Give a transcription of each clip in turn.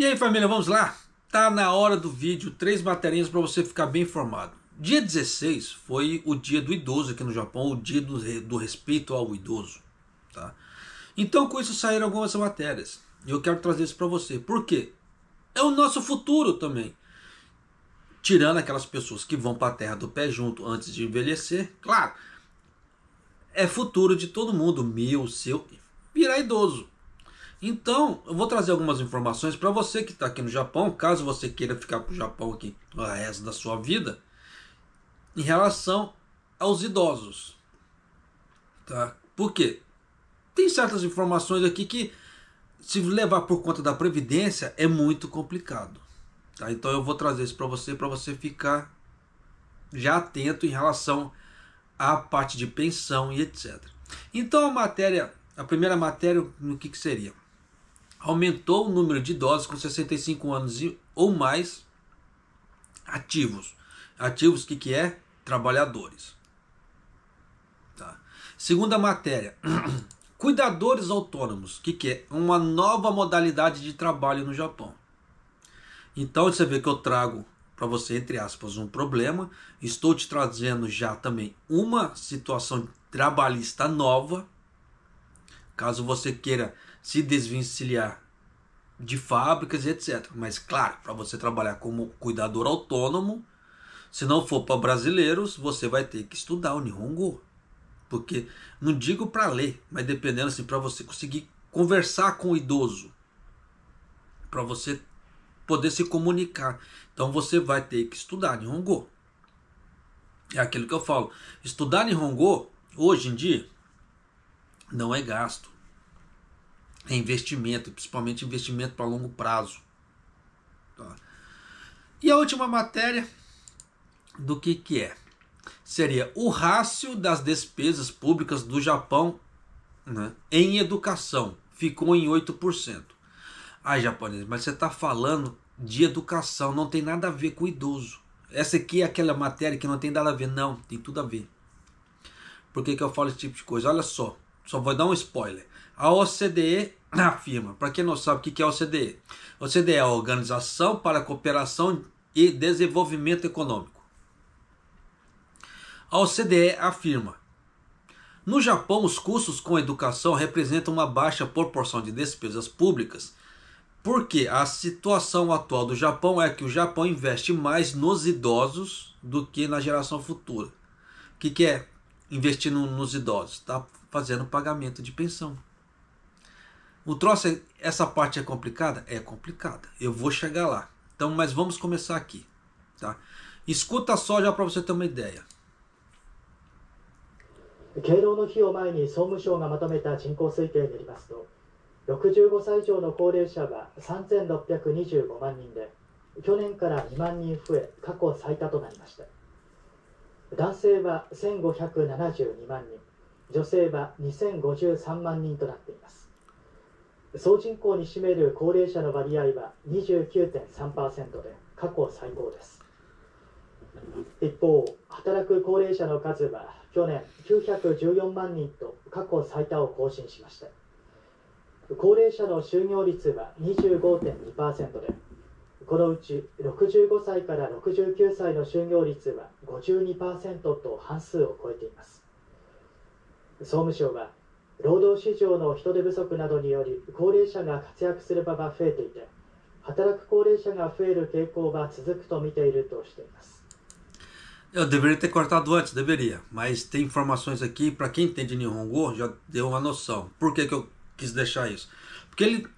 E aí família, vamos lá? Tá na hora do vídeo, três matérias para você ficar bem informado. Dia 16 foi o dia do idoso aqui no Japão, o dia do, do respeito ao idoso. Tá? Então com isso saíram algumas matérias. E eu quero trazer isso para você. Por quê? É o nosso futuro também. Tirando aquelas pessoas que vão para a terra do pé junto antes de envelhecer, claro. É futuro de todo mundo, meu, seu, virar idoso. Então, eu vou trazer algumas informações para você que está aqui no Japão, caso você queira ficar para o Japão aqui o resto da sua vida, em relação aos idosos. Tá? Por quê? Tem certas informações aqui que, se levar por conta da previdência, é muito complicado. Tá? Então, eu vou trazer isso para você, para você ficar já atento em relação à parte de pensão e etc. Então, a matéria, a primeira matéria, no que, que seria? aumentou o número de idosos com 65 anos ou mais ativos. Ativos que que é? Trabalhadores. Tá. Segunda matéria. Cuidadores autônomos, que que é uma nova modalidade de trabalho no Japão. Então você vê que eu trago para você entre aspas um problema, estou te trazendo já também uma situação trabalhista nova. Caso você queira se desvencilhar de fábricas e etc. Mas, claro, para você trabalhar como cuidador autônomo, se não for para brasileiros, você vai ter que estudar o Nihongo. Porque, não digo para ler, mas dependendo, assim, para você conseguir conversar com o idoso, para você poder se comunicar. Então, você vai ter que estudar Nihongo. É aquilo que eu falo. Estudar Nihongo, hoje em dia, não é gasto é investimento, principalmente investimento para longo prazo. Tá? E a última matéria do que, que é? Seria o rácio das despesas públicas do Japão né, em educação. Ficou em 8%. Ah, japonês, mas você está falando de educação, não tem nada a ver com idoso. Essa aqui é aquela matéria que não tem nada a ver. Não, tem tudo a ver. Por que, que eu falo esse tipo de coisa? Olha só, só vou dar um spoiler. A OCDE afirma, para quem não sabe o que é a OCDE, a OCDE é a Organização para a Cooperação e Desenvolvimento Econômico. A OCDE afirma: no Japão, os custos com educação representam uma baixa proporção de despesas públicas, porque a situação atual do Japão é que o Japão investe mais nos idosos do que na geração futura. O que, que é investir nos idosos? Está fazendo pagamento de pensão. O troço, é, essa parte é complicada? É complicada. Eu vou chegar lá. Então, mas vamos começar aqui, tá? Escuta só já para você ter uma ideia. 敬老の日を前に総務省がまとめた人口推計によりますと65歳以上の高齢者は3625万人で去年から2万人増え過去最多となりました男性は1572万人女性は2053万人となっています総人口に占める高齢者の割合は29.3%で過去最高です一方働く高齢者の数は去年914万人と過去最多を更新しました高齢者の就業率は25.2%でこのうち65歳から69歳の就業率は52%と半数を超えています総務省は労働市場の人手不足などにより高齢者が活躍する場が増えていて働く高齢者が増える傾向が続くと見ているとしています。Eu deveria ter cortado antes, deveria, mas tem informações aqui, para quem entende Nihongo já deu uma noção. Por que, que eu quis deixar isso? Porque ele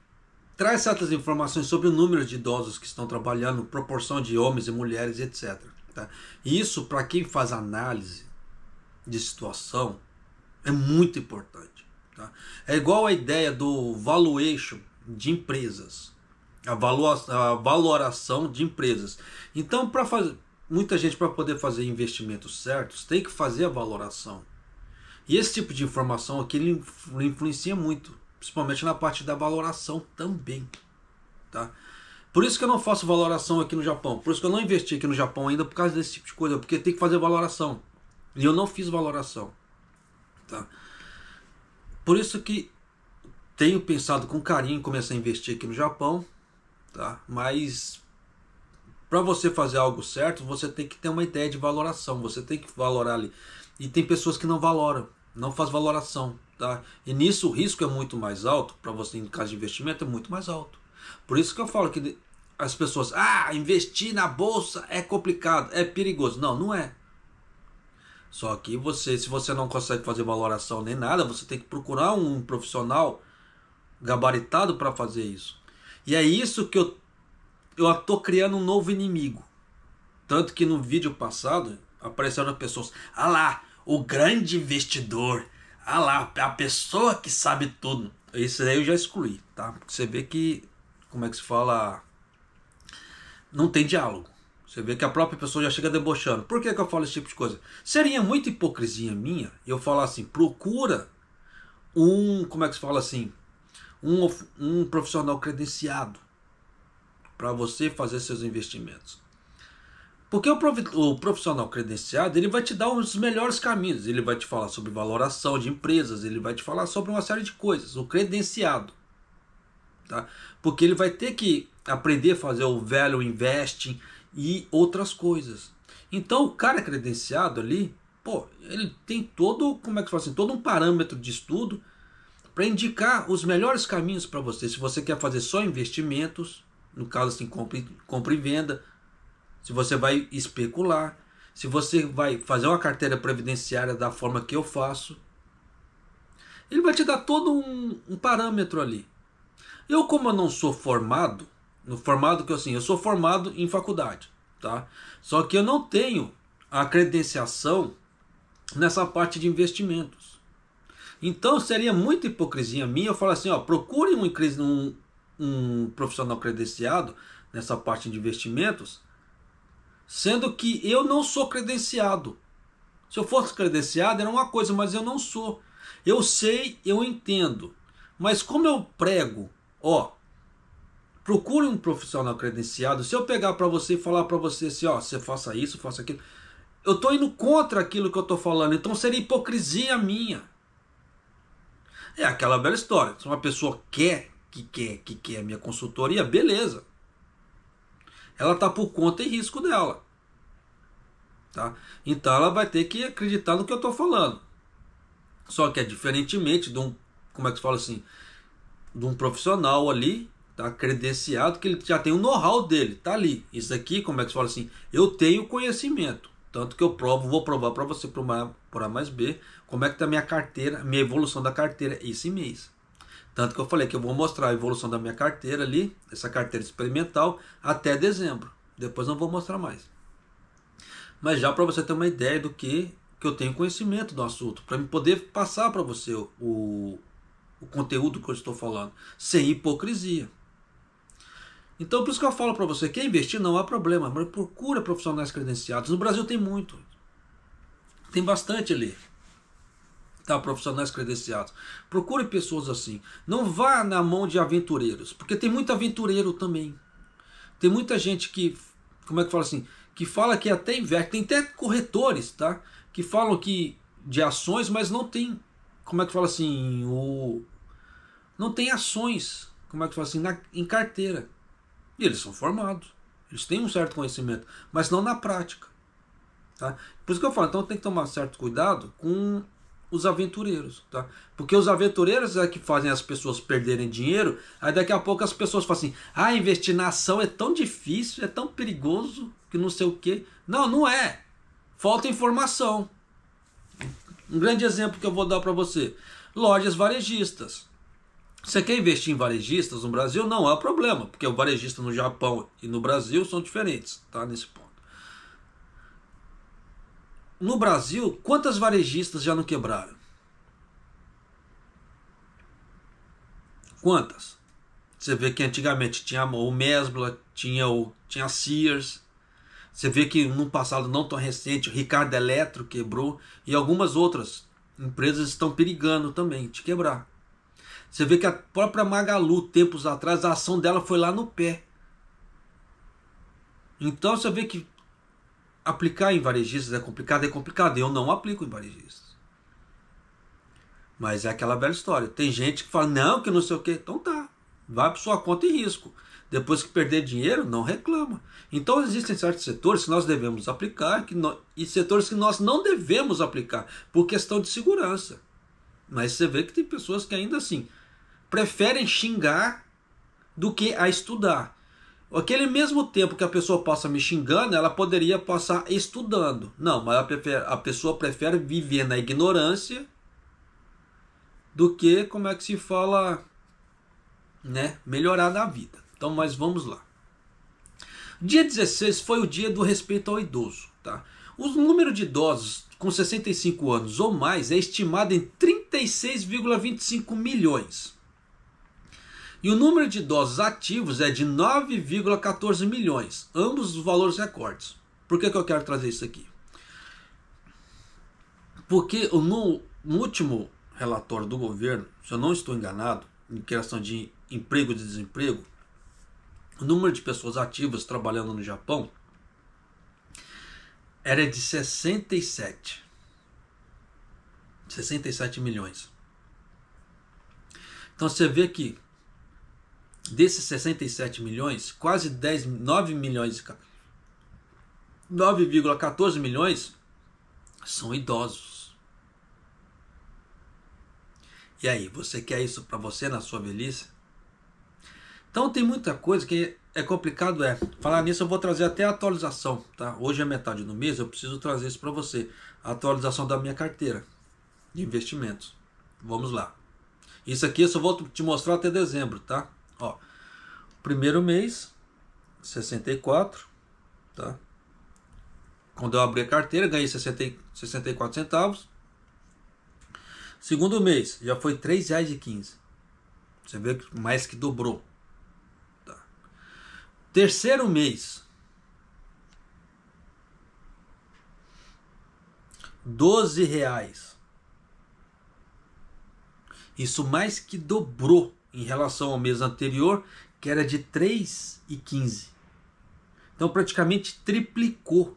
traz certas informações sobre o número de idosos que estão trabalhando, proporção de homens e mulheres, etc. Tá? E isso, para quem faz análise de situação, é muito importante. Tá? É igual a ideia do valuation de empresas, a, valuação, a valoração de empresas. Então, para fazer muita gente para poder fazer investimentos certos tem que fazer a valoração. E esse tipo de informação aqui ele influencia muito, principalmente na parte da valoração também, tá? Por isso que eu não faço valoração aqui no Japão, por isso que eu não investi aqui no Japão ainda por causa desse tipo de coisa, porque tem que fazer valoração. E eu não fiz valoração, tá? Por isso que tenho pensado com carinho em começar a investir aqui no Japão, tá? Mas para você fazer algo certo, você tem que ter uma ideia de valoração, você tem que valorar ali. E tem pessoas que não valoram, não faz valoração, tá? E nisso o risco é muito mais alto para você em caso de investimento é muito mais alto. Por isso que eu falo que as pessoas, ah, investir na bolsa é complicado, é perigoso. Não, não é. Só que você, se você não consegue fazer valoração nem nada, você tem que procurar um profissional gabaritado para fazer isso. E é isso que eu eu tô criando um novo inimigo. Tanto que no vídeo passado apareceram pessoas, ah lá, o grande investidor, ah lá, a pessoa que sabe tudo. Isso aí eu já excluí, tá? Porque você vê que como é que se fala, não tem diálogo. Você vê que a própria pessoa já chega debochando. Por que, que eu falo esse tipo de coisa? Seria muita hipocrisia minha eu falar assim: procura um. Como é que se fala assim? Um, um profissional credenciado para você fazer seus investimentos. Porque o profissional credenciado ele vai te dar os melhores caminhos. Ele vai te falar sobre valoração de empresas, ele vai te falar sobre uma série de coisas. O credenciado. Tá? Porque ele vai ter que aprender a fazer o velho investing, e outras coisas. Então o cara é credenciado ali, pô, ele tem todo, como é que se fala assim, todo um parâmetro de estudo para indicar os melhores caminhos para você. Se você quer fazer só investimentos, no caso assim, compra, compra e venda, se você vai especular, se você vai fazer uma carteira previdenciária da forma que eu faço, ele vai te dar todo um, um parâmetro ali. Eu, como eu não sou formado, no formado que eu assim, eu sou formado em faculdade, tá? Só que eu não tenho a credenciação nessa parte de investimentos. Então seria muita hipocrisia minha eu falar assim, ó, procure um, um, um profissional credenciado nessa parte de investimentos, sendo que eu não sou credenciado. Se eu fosse credenciado era uma coisa, mas eu não sou. Eu sei, eu entendo. Mas como eu prego, ó, Procure um profissional credenciado. Se eu pegar para você e falar para você assim, ó, você faça isso, faça aquilo, eu tô indo contra aquilo que eu tô falando. Então seria hipocrisia minha. É aquela bela história. Se uma pessoa quer que quer que quer a minha consultoria, beleza. Ela tá por conta e risco dela. Tá? Então ela vai ter que acreditar no que eu tô falando. Só que é diferentemente de um, como é que se fala assim, de um profissional ali tá credenciado, que ele já tem o know-how dele, tá ali. Isso aqui, como é que você fala assim? Eu tenho conhecimento, tanto que eu provo, vou provar para você por A, por A mais B, como é que tá minha carteira, minha evolução da carteira esse mês. Tanto que eu falei que eu vou mostrar a evolução da minha carteira ali, essa carteira experimental, até dezembro. Depois não vou mostrar mais. Mas já para você ter uma ideia do que, que eu tenho conhecimento do assunto, para me poder passar para você o, o conteúdo que eu estou falando, sem hipocrisia. Então, por isso que eu falo para você, quer investir não há problema, mas procura profissionais credenciados. No Brasil tem muito. Tem bastante ali. Tá, profissionais credenciados. Procure pessoas assim. Não vá na mão de aventureiros, porque tem muito aventureiro também. Tem muita gente que, como é que fala assim, que fala que até investe. Tem até corretores, tá? Que falam que de ações, mas não tem, como é que fala assim, o não tem ações, como é que fala assim, na, em carteira. E eles são formados. Eles têm um certo conhecimento, mas não na prática. Tá? Por isso que eu falo, então tem que tomar certo cuidado com os aventureiros, tá? Porque os aventureiros é que fazem as pessoas perderem dinheiro, aí daqui a pouco as pessoas falam assim: "Ah, investir na ação é tão difícil, é tão perigoso, que não sei o quê". Não, não é. Falta informação. Um grande exemplo que eu vou dar para você. Lojas varejistas. Você quer investir em varejistas no Brasil? Não é problema, porque o varejista no Japão e no Brasil são diferentes, tá? Nesse ponto. No Brasil, quantas varejistas já não quebraram? Quantas? Você vê que antigamente tinha o Mesbla, tinha o tinha a Sears. Você vê que no passado não tão recente, o Ricardo Eletro quebrou e algumas outras empresas estão perigando também de quebrar. Você vê que a própria Magalu, tempos atrás, a ação dela foi lá no pé. Então você vê que aplicar em varejistas é complicado, é complicado. Eu não aplico em varejistas. Mas é aquela velha história. Tem gente que fala, não, que não sei o quê. Então tá, vai para sua conta e risco. Depois que perder dinheiro, não reclama. Então existem certos setores que nós devemos aplicar que no... e setores que nós não devemos aplicar por questão de segurança. Mas você vê que tem pessoas que ainda assim preferem xingar do que a estudar. Aquele mesmo tempo que a pessoa passa me xingando, ela poderia passar estudando. Não, mas a pessoa prefere viver na ignorância do que, como é que se fala, né, melhorar na vida. Então, mas vamos lá. Dia 16 foi o dia do respeito ao idoso, tá? O número de idosos com 65 anos ou mais é estimado em 36,25 milhões. E o número de idosos ativos é de 9,14 milhões, ambos os valores recordes. Por que, que eu quero trazer isso aqui? Porque no, no último relatório do governo, se eu não estou enganado, em questão de emprego e desemprego, o número de pessoas ativas trabalhando no Japão era de 67. 67 milhões. Então você vê que desses 67 milhões, quase 10, 9 milhões, 9,14 milhões são idosos. E aí, você quer isso para você na sua velhice? Então tem muita coisa que é complicado é. Falar nisso eu vou trazer até a atualização, tá? Hoje é metade do mês, eu preciso trazer isso para você, a atualização da minha carteira de investimentos. Vamos lá. Isso aqui eu só vou te mostrar até dezembro, tá? Ó, primeiro mês, 64, tá? Quando eu abri a carteira, ganhei 60, 64 centavos. Segundo mês, já foi R$ 3,15. Você vê que mais que dobrou. Tá. Terceiro mês, 12 Isso mais que dobrou em relação ao mês anterior, que era de 3,15. Então praticamente triplicou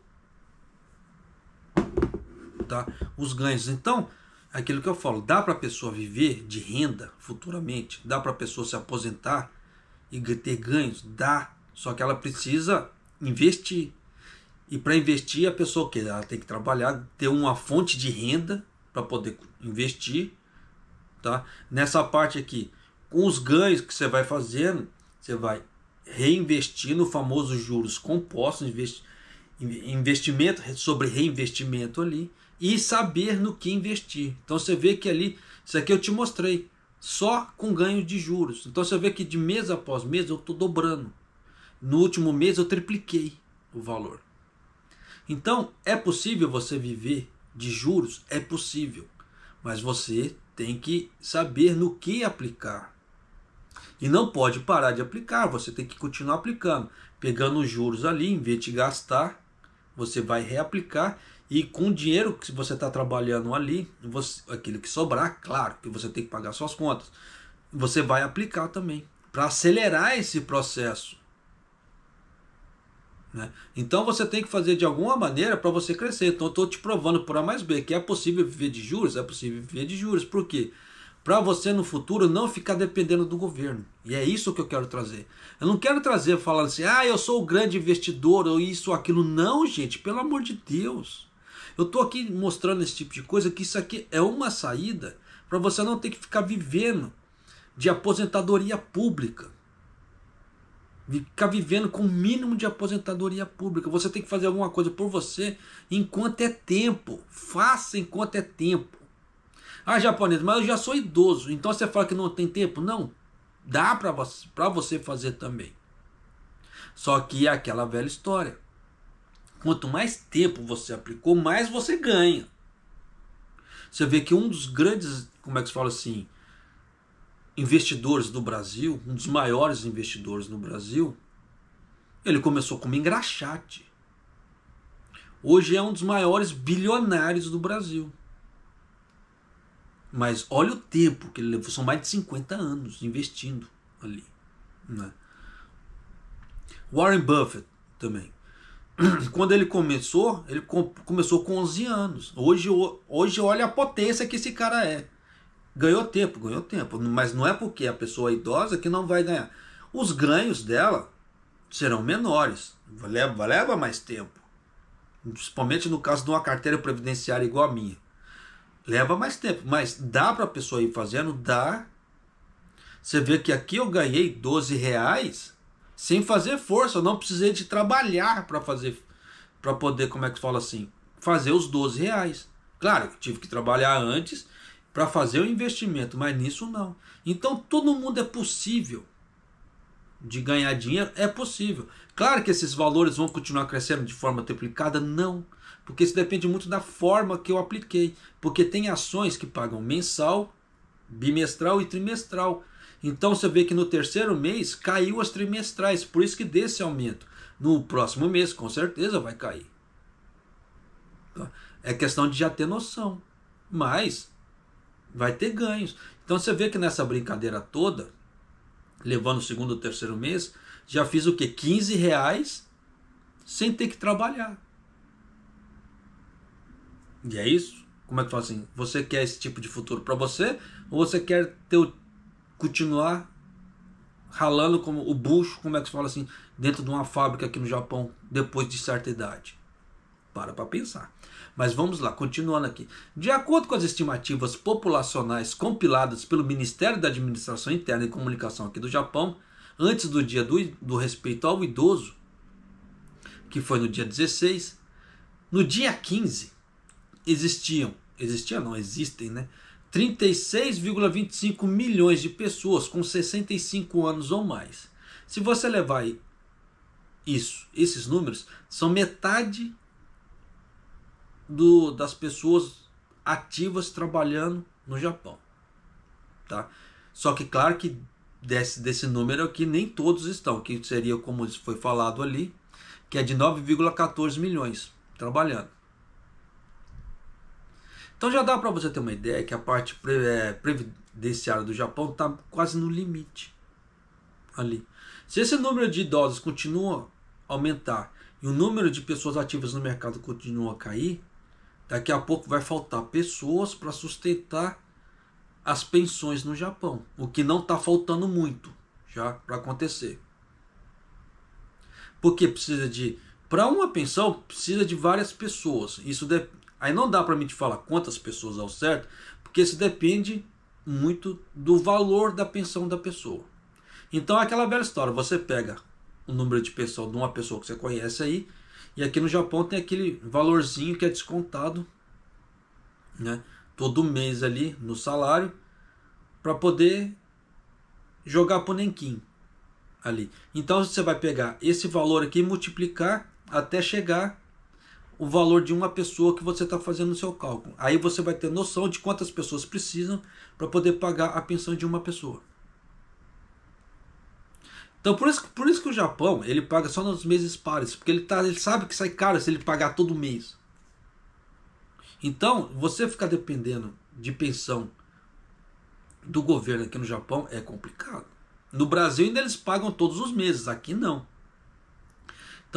tá? os ganhos. Então, aquilo que eu falo, dá para a pessoa viver de renda futuramente, dá para a pessoa se aposentar e ter ganhos? Dá, só que ela precisa investir. E para investir, a pessoa que ela tem que trabalhar, ter uma fonte de renda para poder investir, tá? Nessa parte aqui, com os ganhos que você vai fazendo, você vai reinvestir no famoso juros compostos, investimento sobre reinvestimento ali e saber no que investir. Então você vê que ali, isso aqui eu te mostrei, só com ganho de juros. Então você vê que de mês após mês eu estou dobrando. No último mês eu tripliquei o valor. Então é possível você viver de juros? É possível, mas você tem que saber no que aplicar. E não pode parar de aplicar, você tem que continuar aplicando. Pegando os juros ali, em vez de gastar, você vai reaplicar e com o dinheiro que você está trabalhando ali, você, aquilo que sobrar, claro, que você tem que pagar suas contas, você vai aplicar também para acelerar esse processo. Né? Então você tem que fazer de alguma maneira para você crescer. Então estou te provando por A mais B que é possível viver de juros, é possível viver de juros. Por quê? para você no futuro não ficar dependendo do governo. E é isso que eu quero trazer. Eu não quero trazer falando assim, ah, eu sou o grande investidor, ou isso ou aquilo. Não, gente, pelo amor de Deus. Eu tô aqui mostrando esse tipo de coisa, que isso aqui é uma saída para você não ter que ficar vivendo de aposentadoria pública. Ficar vivendo com o mínimo de aposentadoria pública. Você tem que fazer alguma coisa por você enquanto é tempo. Faça enquanto é tempo. Ah, japonês, mas eu já sou idoso, então você fala que não tem tempo? Não, dá para você, pra você fazer também. Só que é aquela velha história. Quanto mais tempo você aplicou, mais você ganha. Você vê que um dos grandes, como é que se fala assim, investidores do Brasil, um dos maiores investidores no Brasil, ele começou como engraxate. Hoje é um dos maiores bilionários do Brasil. Mas olha o tempo que ele levou, são mais de 50 anos investindo ali. Né? Warren Buffett também. Quando ele começou, ele com, começou com 11 anos. Hoje, hoje, olha a potência que esse cara é. Ganhou tempo, ganhou tempo. Mas não é porque a pessoa é idosa que não vai ganhar. Os ganhos dela serão menores. Leva, leva mais tempo. Principalmente no caso de uma carteira previdenciária igual a minha. Leva mais tempo, mas dá para a pessoa ir fazendo? Dá. Você vê que aqui eu ganhei 12 reais sem fazer força, eu não precisei de trabalhar para fazer, para poder, como é que fala assim, fazer os 12 reais. Claro, tive que trabalhar antes para fazer o investimento, mas nisso não. Então todo mundo é possível de ganhar dinheiro, é possível. Claro que esses valores vão continuar crescendo de forma triplicada, não. Porque isso depende muito da forma que eu apliquei. Porque tem ações que pagam mensal, bimestral e trimestral. Então você vê que no terceiro mês caiu as trimestrais, por isso que desse aumento. No próximo mês, com certeza, vai cair. Tá? É questão de já ter noção. Mas vai ter ganhos. Então você vê que nessa brincadeira toda, levando o segundo ou terceiro mês, já fiz o que? 15 reais sem ter que trabalhar. E é isso? Como é que fala assim? Você quer esse tipo de futuro para você ou você quer ter, continuar ralando como o bucho, como é que se fala assim, dentro de uma fábrica aqui no Japão depois de certa idade? Para para pensar. Mas vamos lá, continuando aqui. De acordo com as estimativas populacionais compiladas pelo Ministério da Administração Interna e Comunicação aqui do Japão, antes do dia do, do respeito ao idoso, que foi no dia 16, no dia 15, existiam, existiam não, existem, né? 36,25 milhões de pessoas com 65 anos ou mais. Se você levar isso, esses números, são metade do, das pessoas ativas trabalhando no Japão. Tá? Só que claro que desse, desse número aqui nem todos estão, que seria como foi falado ali, que é de 9,14 milhões trabalhando. Então já dá para você ter uma ideia que a parte é, previdenciária do Japão está quase no limite ali. Se esse número de idosos continua a aumentar e o número de pessoas ativas no mercado continua a cair, daqui a pouco vai faltar pessoas para sustentar as pensões no Japão, o que não está faltando muito já para acontecer. Porque precisa de para uma pensão precisa de várias pessoas. Isso de, Aí não dá para mim te falar quantas pessoas ao certo, porque isso depende muito do valor da pensão da pessoa. Então é aquela bela história, você pega o número de pessoa de uma pessoa que você conhece aí, e aqui no Japão tem aquele valorzinho que é descontado, né, todo mês ali no salário, para poder jogar ponenquim ali. Então você vai pegar esse valor aqui e multiplicar até chegar o valor de uma pessoa que você está fazendo o seu cálculo. Aí você vai ter noção de quantas pessoas precisam para poder pagar a pensão de uma pessoa. Então por isso, por isso que o Japão ele paga só nos meses pares, porque ele, tá, ele sabe que sai caro se ele pagar todo mês. Então você ficar dependendo de pensão do governo aqui no Japão é complicado. No Brasil ainda eles pagam todos os meses, aqui não.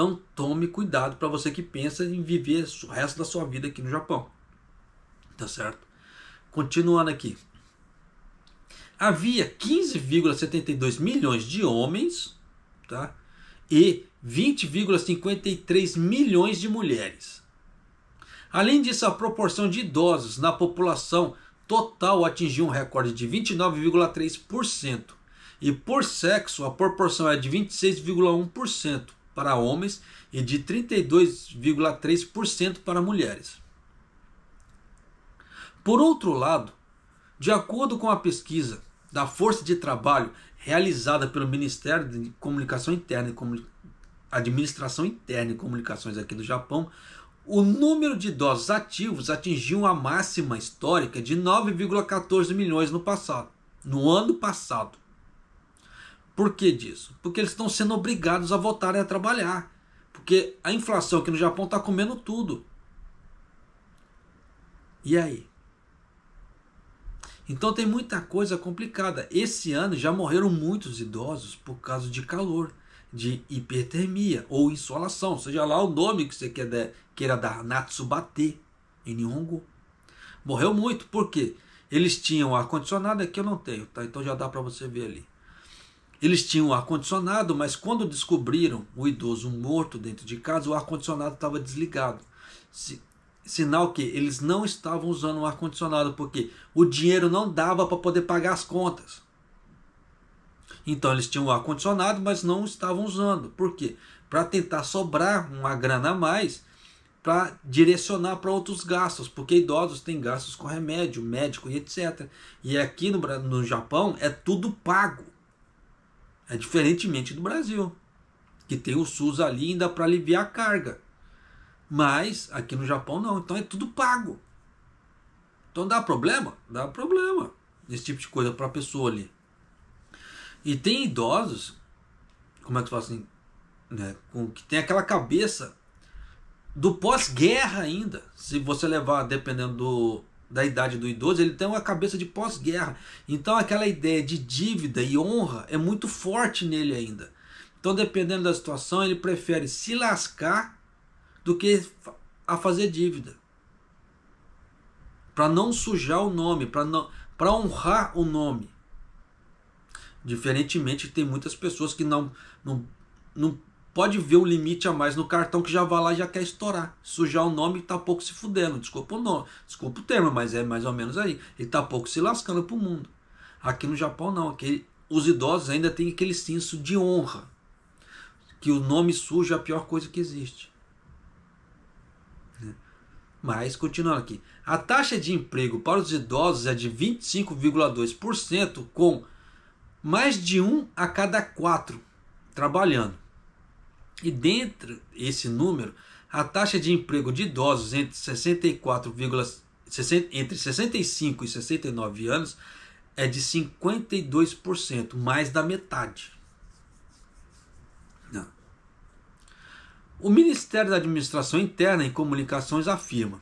Então tome cuidado para você que pensa em viver o resto da sua vida aqui no Japão. Tá certo? Continuando aqui. Havia 15,72 milhões de homens, tá? E 20,53 milhões de mulheres. Além disso, a proporção de idosos na população total atingiu um recorde de 29,3%. E por sexo, a proporção é de 26,1% para homens e de 32,3% para mulheres. Por outro lado, de acordo com a pesquisa da força de trabalho realizada pelo Ministério de Comunicação Interna e Administração Interna e Comunicações aqui do Japão, o número de idosos ativos atingiu a máxima histórica de 9,14 milhões no passado, no ano passado. Por que disso? Porque eles estão sendo obrigados a e a trabalhar. Porque a inflação aqui no Japão está comendo tudo. E aí? Então tem muita coisa complicada. Esse ano já morreram muitos idosos por causa de calor, de hipertermia ou insolação, seja lá o nome que você queira dar, Natsubate, em Nihongo. Morreu muito, por quê? Eles tinham ar-condicionado, aqui é eu não tenho, tá? Então já dá para você ver ali. Eles tinham ar-condicionado, mas quando descobriram o idoso morto dentro de casa, o ar-condicionado estava desligado. sinal que eles não estavam usando o ar-condicionado, porque o dinheiro não dava para poder pagar as contas. Então eles tinham o ar-condicionado, mas não estavam usando. Por quê? Para tentar sobrar uma grana a mais para direcionar para outros gastos, porque idosos têm gastos com remédio, médico e etc. E aqui no, no Japão é tudo pago é diferentemente do Brasil, que tem o SUS ali ainda para aliviar a carga. Mas aqui no Japão não, então é tudo pago. Então dá problema? Dá problema esse tipo de coisa para a pessoa ali. E tem idosos, como é que fala assim, né, com, que tem aquela cabeça do pós-guerra ainda. Se você levar, dependendo do, da idade do idoso, ele tem uma cabeça de pós-guerra. Então aquela ideia de dívida e honra é muito forte nele ainda. Então, dependendo da situação, ele prefere se lascar do que a fazer dívida. Para não sujar o nome, para não para honrar o nome. Diferentemente, tem muitas pessoas que não, não, não pode ver o limite a mais no cartão que já vai lá e já quer estourar. Sujar o nome e tá pouco se fudendo. Desculpa o nome, desculpa o termo, mas é mais ou menos aí. Ele tá pouco se lascando pro mundo. Aqui no Japão não, aqui os idosos ainda têm aquele senso de honra. Que o nome sujo é a pior coisa que existe. Né? Mas, continuando aqui, a taxa de emprego para os idosos é de 25,2%, com mais de um a cada quatro trabalhando. E dentro esse número, a taxa de emprego de idosos entre 64, 60, entre 65 e 69 anos é de 52%, mais da metade. Não. O Ministério da Administração Interna e Comunicações afirma: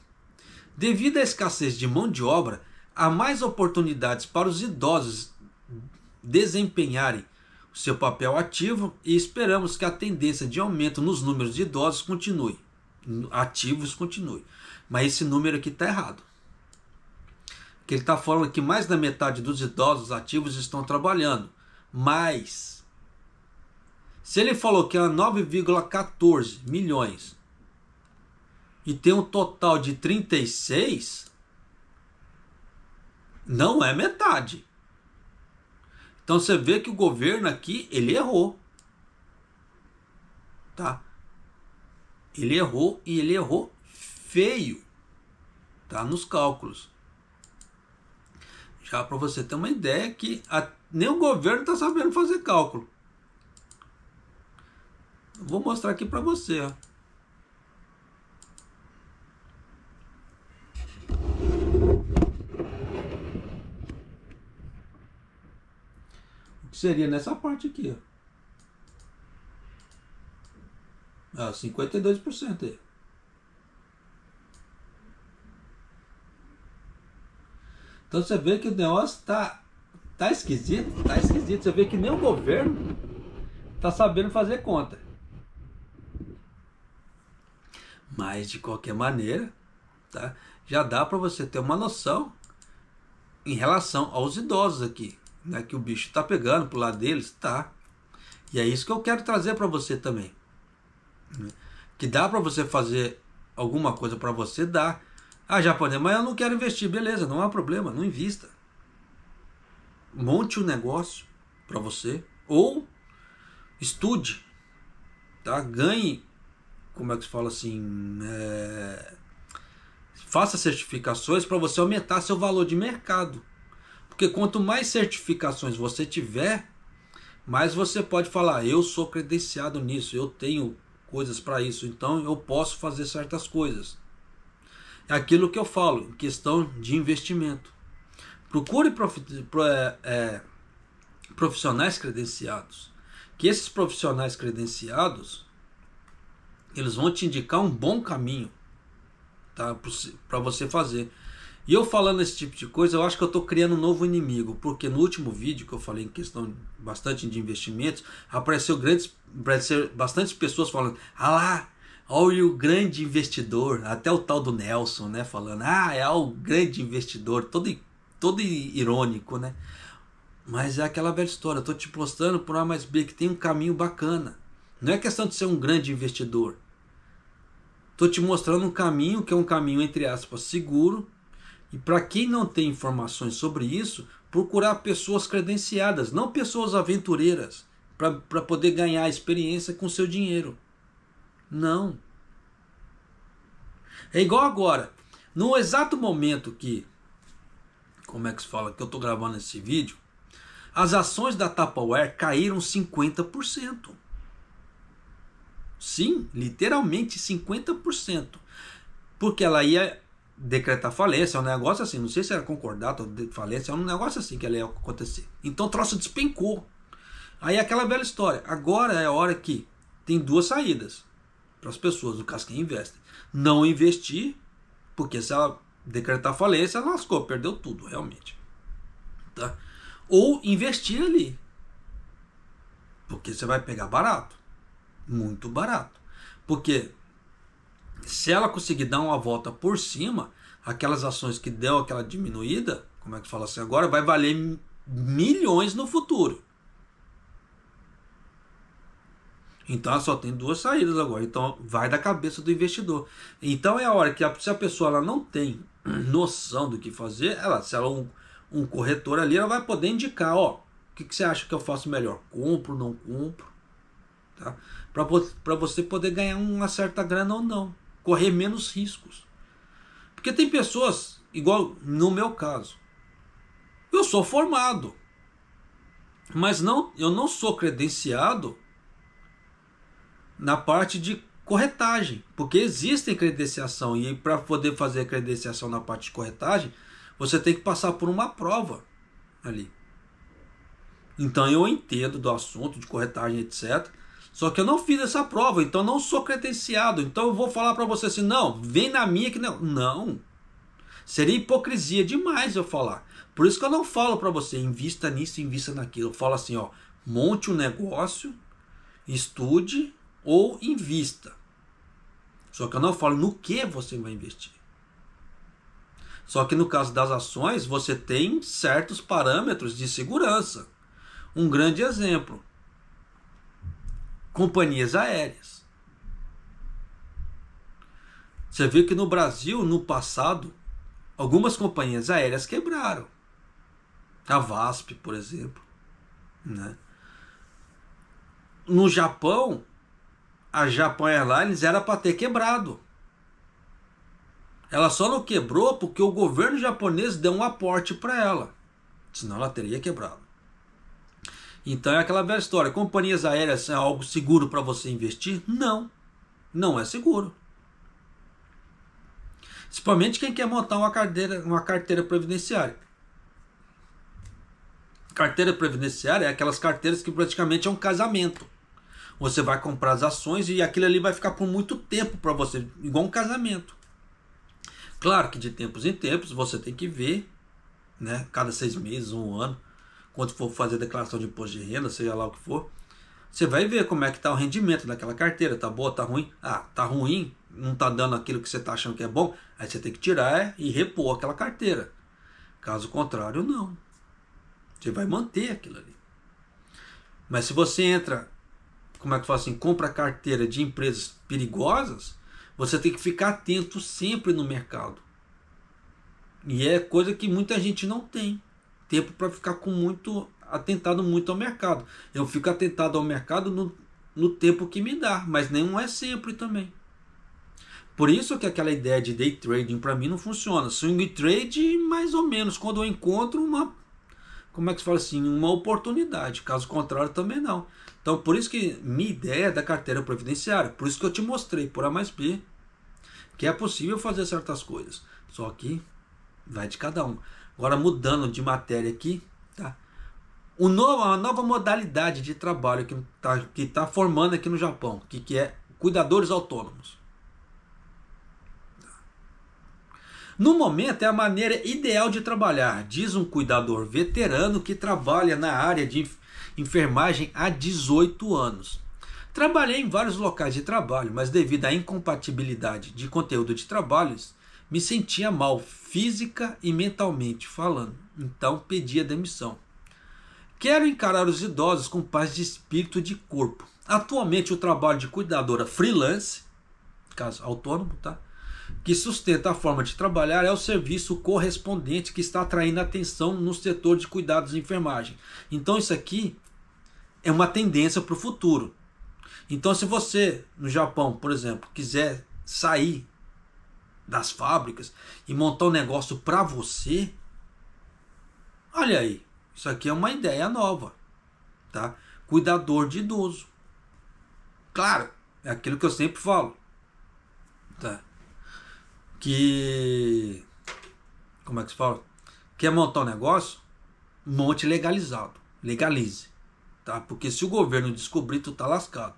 devido à escassez de mão de obra, há mais oportunidades para os idosos desempenharem seu papel ativo e esperamos que a tendência de aumento nos números de idosos continue, ativos continue. Mas esse número aqui está errado. Que ele está falando que mais da metade dos idosos ativos estão trabalhando, mas se ele falou que é 9,14 milhões e tem um total de 36, não é metade. Então você vê que o governo aqui, ele errou. Tá? Ele errou e ele errou feio. Tá nos cálculos. Já para você ter uma ideia que a, nem o governo está sabendo fazer cálculo. Vou mostrar aqui para você, ó. seria nessa parte aqui, ó. Ah, 52% aí. Então você vê que o negócio tá, tá esquisito, tá esquisito. Você vê que nem o governo tá sabendo fazer conta. Mas de qualquer maneira, tá? Já dá para você ter uma noção em relação aos idosos aqui né, que o bicho está pegando pro lado deles, tá. E é isso que eu quero trazer para você também. Né? Que dá para você fazer alguma coisa para você, dá. Ah, japonês, mas eu não quero investir. Beleza, não há problema, não invista. Monte o um negócio para você ou estude, tá? Ganhe, como é que se fala assim, é... faça certificações para você aumentar seu valor de mercado. Porque quanto mais certificações você tiver, mais você pode falar: eu sou credenciado nisso, eu tenho coisas para isso, então eu posso fazer certas coisas. É aquilo que eu falo, questão de investimento. Procure é, é, profissionais credenciados. Que esses profissionais credenciados eles vão te indicar um bom caminho tá? para você fazer. E eu falando esse tipo de coisa, eu acho que eu estou criando um novo inimigo, porque no último vídeo que eu falei em questão bastante de investimentos, apareceu grandes, apareceu bastante pessoas falando: "Ah lá, olha o grande investidor", até o tal do Nelson, né, falando: "Ah, é o grande investidor", todo todo irônico, né? Mas é aquela velha história, estou te postando por A mais B que tem um caminho bacana. Não é questão de ser um grande investidor. estou te mostrando um caminho que é um caminho entre aspas seguro e para quem não tem informações sobre isso, procurar pessoas credenciadas, não pessoas aventureiras, para poder ganhar experiência com seu dinheiro. Não. É igual agora. No exato momento que, como é que se fala, que eu estou gravando esse vídeo, as ações da Tupperware caíram 50%. Sim, literalmente 50%. Porque ela ia decretar falência, é um negócio assim, não sei se era é concordato ou falência, é um negócio assim que ela ia acontecer. Então o troço despencou. Aí aquela velha história, agora é a hora que tem duas saídas para as pessoas no caso quem investe Não investir, porque se ela decretar falência, ela lascou, perdeu tudo, realmente. Tá? Ou investir ali. Porque você vai pegar barato. Muito barato. Porque se ela conseguir dar uma volta por cima, aquelas ações que deu aquela diminuída, como é que fala assim agora, vai valer milhões no futuro. Então ela só tem duas saídas agora. Então vai da cabeça do investidor. Então é a hora que a, se a pessoa ela não tem noção do que fazer, ela, se ela é um, um corretor ali, ela vai poder indicar, ó, o que, que você acha que eu faço melhor? Compro, não compro? Tá? Para você poder ganhar uma certa grana ou não correr menos riscos. Porque tem pessoas, igual no meu caso, eu sou formado, mas não, eu não sou credenciado na parte de corretagem, porque existem credenciação e para poder fazer credenciação na parte de corretagem, você tem que passar por uma prova ali. Então eu entendo do assunto de corretagem, etc. Só que eu não fiz essa prova, então não sou credenciado. Então eu vou falar para você assim: não, vem na minha que não. Não. Seria hipocrisia demais eu falar. Por isso que eu não falo para você: invista nisso, invista naquilo. Eu falo assim: ó, monte um negócio, estude ou invista. Só que eu não falo no que você vai investir. Só que no caso das ações, você tem certos parâmetros de segurança. Um grande exemplo: companhias aéreas. Você viu que no Brasil, no passado, algumas companhias aéreas quebraram. A VASP, por exemplo. Né? No Japão, a Japan Airlines era para ter quebrado. Ela só não quebrou porque o governo japonês deu um aporte para ela. Senão ela teria quebrado. Então é aquela velha história: companhias aéreas é algo seguro para você investir? Não, não é seguro. Principalmente quem quer montar uma carteira, uma carteira previdenciária. Carteira previdenciária é aquelas carteiras que praticamente é um casamento. Você vai comprar as ações e aquilo ali vai ficar por muito tempo para você, igual um casamento. Claro que de tempos em tempos você tem que ver, né? Cada seis meses, um ano, quando for fazer declaração de imposto de renda, seja lá o que for, você vai ver como é que está o rendimento daquela carteira, tá boa, tá ruim? Ah, tá ruim, não tá dando aquilo que você tá achando que é bom, aí você tem que tirar e repor aquela carteira. Caso contrário, não. Você vai manter aquilo ali. Mas se você entra, como é que fala assim, compra carteira de empresas perigosas, você tem que ficar atento sempre no mercado. E é coisa que muita gente não tem tempo para ficar com muito atentado muito ao mercado. Eu fico atentado ao mercado no, no tempo que me dá, mas nenhum é sempre também. Por isso que aquela ideia de day trading para mim não funciona. Swing trade mais ou menos quando eu encontro uma como é que se fala assim, uma oportunidade. Caso contrário também não. Então por isso que minha ideia é da carteira previdenciária, por isso que eu te mostrei por A mais B que é possível fazer certas coisas. Só que vai de cada um. Agora mudando de matéria aqui, tá? Uma novo, nova modalidade de trabalho que está que tá formando aqui no Japão, que, que é cuidadores autônomos. No momento é a maneira ideal de trabalhar, diz um cuidador veterano que trabalha na área de enfermagem há 18 anos. Trabalhei em vários locais de trabalho, mas devido à incompatibilidade de conteúdo de trabalhos, me sentia mal, física e mentalmente falando, então pedi a demissão. Quero encarar os idosos com paz de espírito e de corpo. Atualmente, o trabalho de cuidadora freelance, caso autônomo, tá? que sustenta a forma de trabalhar é o serviço correspondente que está atraindo atenção no setor de cuidados e enfermagem. Então isso aqui é uma tendência para o futuro. Então se você no Japão, por exemplo, quiser sair das fábricas e montar um negócio para você, olha aí, isso aqui é uma ideia nova, tá? Cuidador de idoso. Claro, é aquilo que eu sempre falo, tá? Que como é que se fala? Quer montar um negócio? Monte legalizado, legalize, tá? Porque se o governo descobrir, tu tá lascado.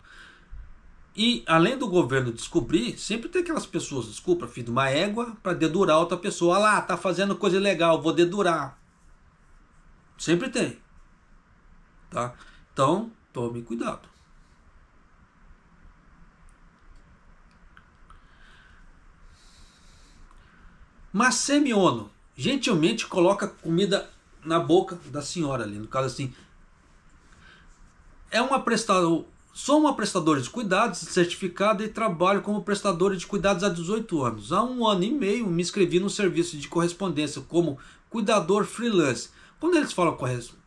E além do governo descobrir, sempre tem aquelas pessoas, desculpa, filho de uma égua, para dedurar outra pessoa. Ah lá, tá fazendo coisa legal, vou dedurar. Sempre tem. Tá? Então, tome cuidado. Mas Semiono gentilmente coloca comida na boca da senhora ali, no caso assim. É uma prestação Sou uma prestadora de cuidados certificado e trabalho como prestadora de cuidados há 18 anos. Há um ano e meio me inscrevi no serviço de correspondência como cuidador freelance. Quando eles falam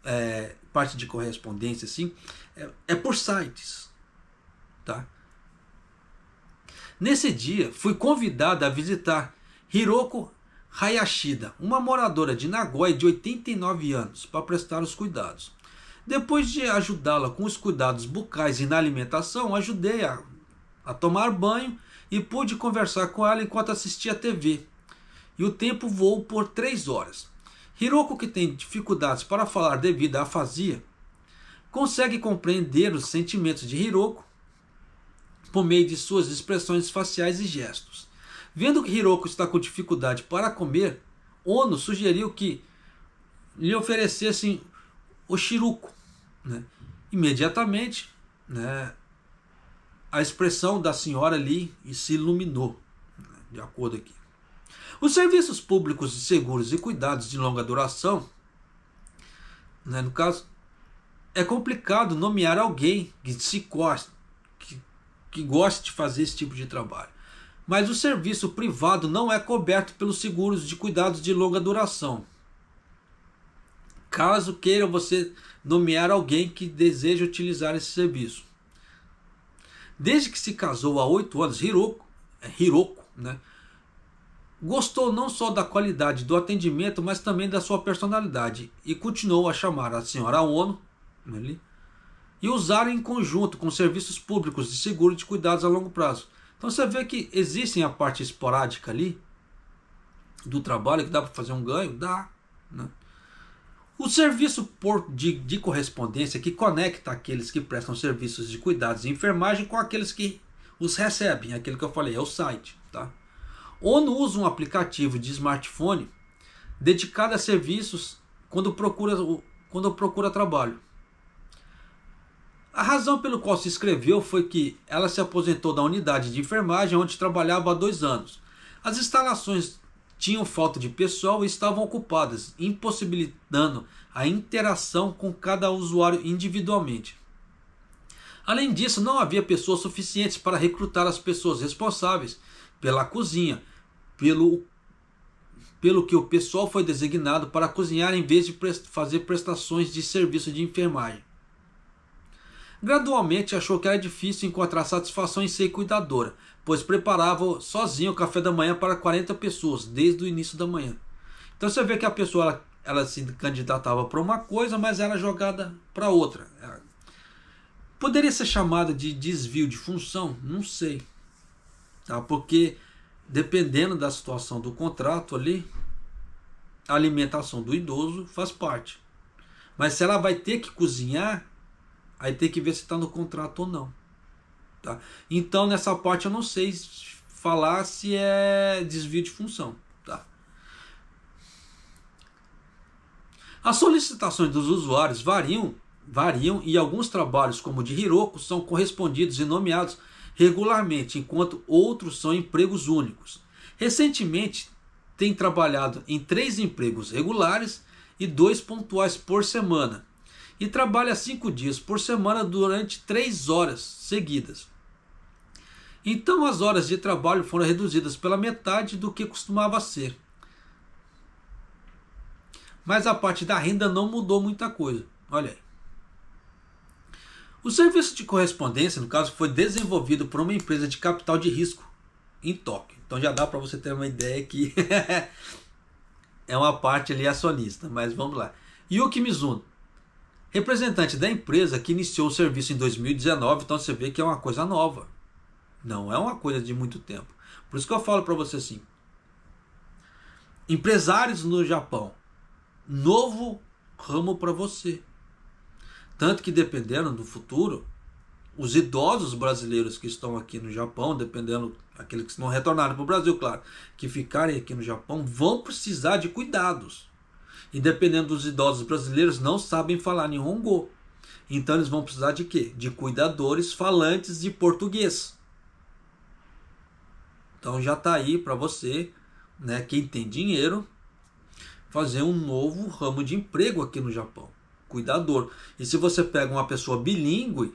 é, parte de correspondência, assim, é, é por sites. Tá? Nesse dia, fui convidado a visitar Hiroko Hayashida, uma moradora de Nagoya de 89 anos, para prestar os cuidados. Depois de ajudá-la com os cuidados bucais e na alimentação, ajudei a, a tomar banho e pude conversar com ela enquanto assistia a TV. E o tempo voou por três horas. Hiroko, que tem dificuldades para falar devido à afasia, consegue compreender os sentimentos de Hiroko por meio de suas expressões faciais e gestos. Vendo que Hiroko está com dificuldade para comer, Ono sugeriu que lhe oferecessem o Chiruco. Né? Imediatamente, né, a expressão da senhora ali se iluminou, né, de acordo aqui. Os serviços públicos de seguros e cuidados de longa duração, né, no caso, é complicado nomear alguém que se goste, que, que goste de fazer esse tipo de trabalho. Mas o serviço privado não é coberto pelos seguros de cuidados de longa duração caso queira você nomear alguém que deseja utilizar esse serviço. Desde que se casou há oito anos, Hiroko, é, Hiroko né, gostou não só da qualidade do atendimento, mas também da sua personalidade e continuou a chamar a senhora Ono né, ali, e usar em conjunto com serviços públicos de seguro de cuidados a longo prazo. Então você vê que existem a parte esporádica ali do trabalho que dá para fazer um ganho, dá, né? O serviço de, de correspondência que conecta aqueles que prestam serviços de cuidados e enfermagem com aqueles que os recebem, aquele que eu falei, é o site. Tá? ONU usa um aplicativo de smartphone dedicado a serviços quando procura, quando procura trabalho. A razão pelo qual se inscreveu foi que ela se aposentou da unidade de enfermagem onde trabalhava há dois anos. As instalações tinham falta de pessoal e estavam ocupadas, impossibilitando a interação com cada usuário individualmente. Além disso, não havia pessoas suficientes para recrutar as pessoas responsáveis pela cozinha, pelo, pelo que o pessoal foi designado para cozinhar em vez de fazer prestações de serviço de enfermagem. Gradualmente achou que era difícil encontrar satisfação em ser cuidadora, pois preparava sozinha o café da manhã para 40 pessoas desde o início da manhã. Então você vê que a pessoa ela, ela se candidatava para uma coisa, mas era jogada para outra. Poderia ser chamada de desvio de função? Não sei. Tá? Porque dependendo da situação do contrato ali, a alimentação do idoso faz parte. Mas se ela vai ter que cozinhar, Aí tem que ver se está no contrato ou não. Tá? Então, nessa parte, eu não sei falar se é desvio de função. Tá? As solicitações dos usuários variam, variam e alguns trabalhos, como o de Hiroko, são correspondidos e nomeados regularmente, enquanto outros são empregos únicos. Recentemente, tem trabalhado em três empregos regulares e dois pontuais por semana e trabalha cinco dias por semana durante três horas seguidas. Então as horas de trabalho foram reduzidas pela metade do que costumava ser. Mas a parte da renda não mudou muita coisa. Olha aí. O serviço de correspondência, no caso, foi desenvolvido por uma empresa de capital de risco em Tóquio. Então já dá para você ter uma ideia que é uma parte ali acionista, mas vamos lá. Yuki Mizuno representante da empresa que iniciou o serviço em 2019, então você vê que é uma coisa nova. Não é uma coisa de muito tempo. Por isso que eu falo para você assim: empresários no Japão, novo ramo para você. Tanto que dependendo do futuro, os idosos brasileiros que estão aqui no Japão, dependendo aqueles que não retornaram para o Brasil, claro, que ficarem aqui no Japão, vão precisar de cuidados. E dependendo dos idosos brasileiros, não sabem falar nenhum Hongo. Então eles vão precisar de quê? De cuidadores falantes de português. Então já está aí para você, né, quem tem dinheiro, fazer um novo ramo de emprego aqui no Japão. Cuidador. E se você pega uma pessoa bilíngue,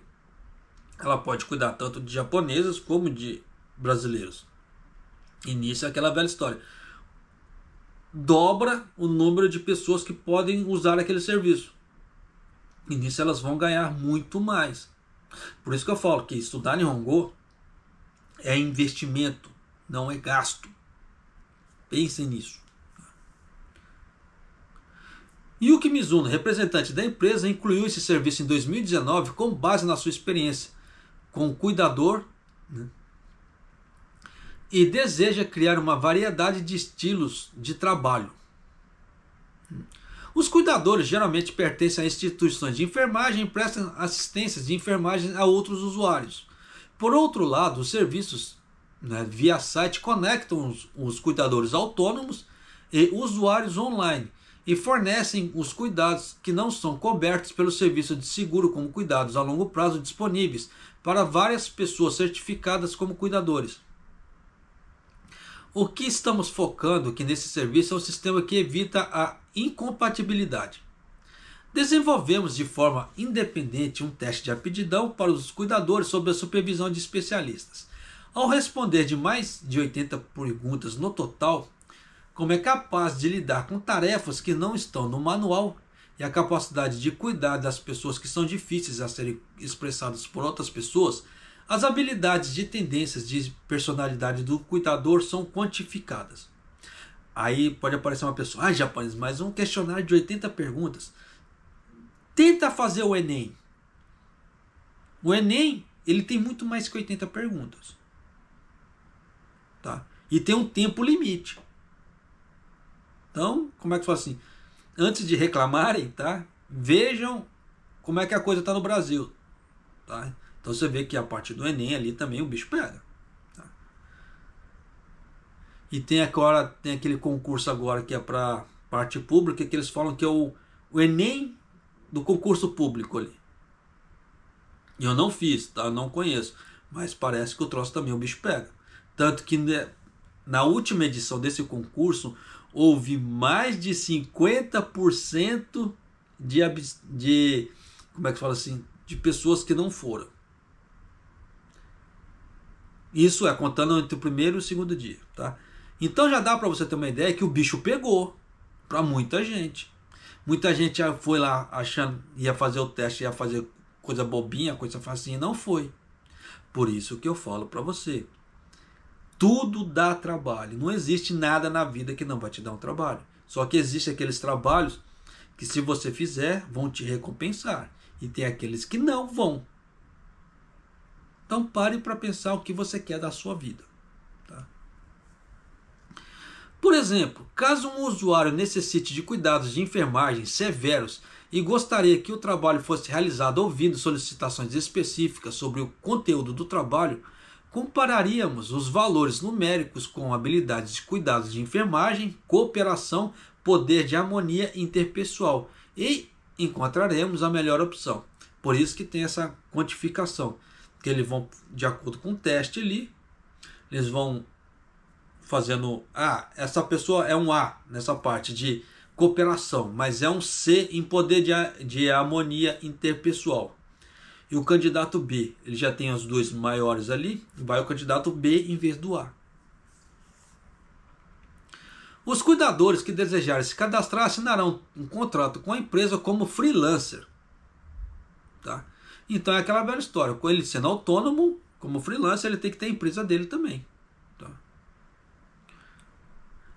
ela pode cuidar tanto de japoneses como de brasileiros. Inicia é aquela velha história dobra o número de pessoas que podem usar aquele serviço. E nisso elas vão ganhar muito mais. Por isso que eu falo que estudar Nihongo é investimento, não é gasto. Pensem nisso. E o Mizuno, representante da empresa, incluiu esse serviço em 2019 com base na sua experiência com o cuidador né, e deseja criar uma variedade de estilos de trabalho. Os cuidadores geralmente pertencem a instituições de enfermagem e prestam assistências de enfermagem a outros usuários. Por outro lado, os serviços né, via site conectam os, os cuidadores autônomos e usuários online e fornecem os cuidados que não são cobertos pelo serviço de seguro como cuidados a longo prazo disponíveis para várias pessoas certificadas como cuidadores. O que estamos focando aqui nesse serviço é um sistema que evita a incompatibilidade. Desenvolvemos de forma independente um teste de aptidão para os cuidadores sob a supervisão de especialistas. Ao responder de mais de 80 perguntas no total, como é capaz de lidar com tarefas que não estão no manual e a capacidade de cuidar das pessoas que são difíceis a serem expressadas por outras pessoas, as habilidades de tendências de personalidade do cuidador são quantificadas. Aí pode aparecer uma pessoa, ah, japonês, mas um questionário de 80 perguntas. Tenta fazer o Enem. O Enem, ele tem muito mais que 80 perguntas. Tá? E tem um tempo limite. Então, como é que fala assim? Antes de reclamarem, tá? Vejam como é que a coisa está no Brasil. Tá? Então você vê que a parte do Enem ali também o bicho pega. Tá? E tem agora tem aquele concurso agora que é para parte pública que eles falam que é o, o Enem do concurso público ali. E eu não fiz, tá? Eu não conheço. Mas parece que o troço também o bicho pega. Tanto que né, na última edição desse concurso houve mais de 50% de, de como é que fala assim, de pessoas que não foram. Isso é contando entre o primeiro e o segundo dia, tá? Então já dá para você ter uma ideia que o bicho pegou para muita gente. Muita gente já foi lá achando ia fazer o teste, ia fazer coisa bobinha, coisa facinha, não foi. Por isso que eu falo para você. Tudo dá trabalho. Não existe nada na vida que não vai te dar um trabalho. Só que existem aqueles trabalhos que se você fizer, vão te recompensar. E tem aqueles que não vão. Então pare para pensar o que você quer da sua vida. Tá? Por exemplo, caso um usuário necessite de cuidados de enfermagem severos e gostaria que o trabalho fosse realizado ouvindo solicitações específicas sobre o conteúdo do trabalho, compararíamos os valores numéricos com habilidades de cuidados de enfermagem, cooperação, poder de harmonia interpessoal e encontraremos a melhor opção. Por isso que tem essa quantificação porque eles vão de acordo com o teste ali, eles vão fazendo, ah, essa pessoa é um A nessa parte de cooperação, mas é um C em poder de, de harmonia interpessoal. E o candidato B, ele já tem os dois maiores ali, vai o candidato B em vez do A. Os cuidadores que desejarem se cadastrar assinarão um contrato com a empresa como freelancer. Tá? Então é aquela velha história. Com ele sendo autônomo, como freelancer, ele tem que ter a empresa dele também. Tá?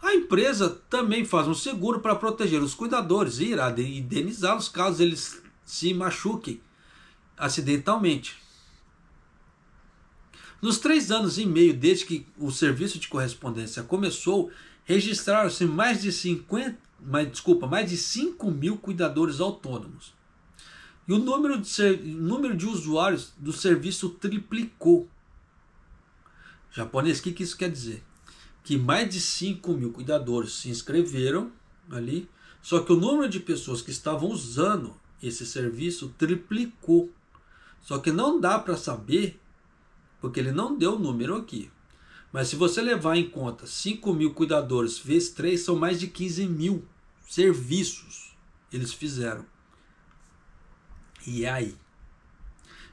A empresa também faz um seguro para proteger os cuidadores e irá indenizá-los caso eles se machuquem acidentalmente. Nos três anos e meio desde que o serviço de correspondência começou, registraram-se mais de 50, mais, desculpa, mais de 5 mil cuidadores autônomos. E o número de, o número de usuários do serviço triplicou. Japonês, o que, que isso quer dizer? Que mais de 5 mil cuidadores se inscreveram ali, só que o número de pessoas que estavam usando esse serviço triplicou. Só que não dá para saber, porque ele não deu o número aqui. Mas se você levar em conta 5 mil cuidadores vezes 3, são mais de 15 mil serviços eles fizeram. E aí.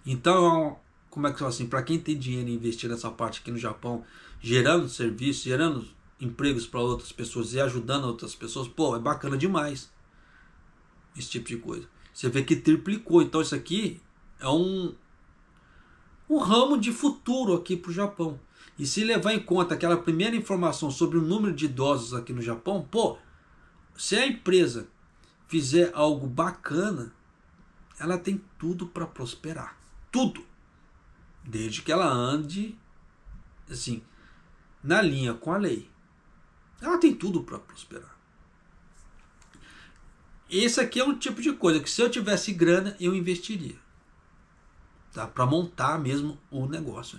Então, como é que eu assim? Para quem tem dinheiro investir nessa parte aqui no Japão, gerando serviço, gerando empregos para outras pessoas e ajudando outras pessoas, pô, é bacana demais esse tipo de coisa. Você vê que triplicou. Então, isso aqui é um, um ramo de futuro aqui para o Japão. E se levar em conta aquela primeira informação sobre o número de idosos aqui no Japão, pô, se a empresa fizer algo bacana, ela tem tudo para prosperar. Tudo. Desde que ela ande assim na linha com a lei. Ela tem tudo para prosperar. Esse aqui é um tipo de coisa que se eu tivesse grana, eu investiria. Tá? Para montar mesmo o negócio.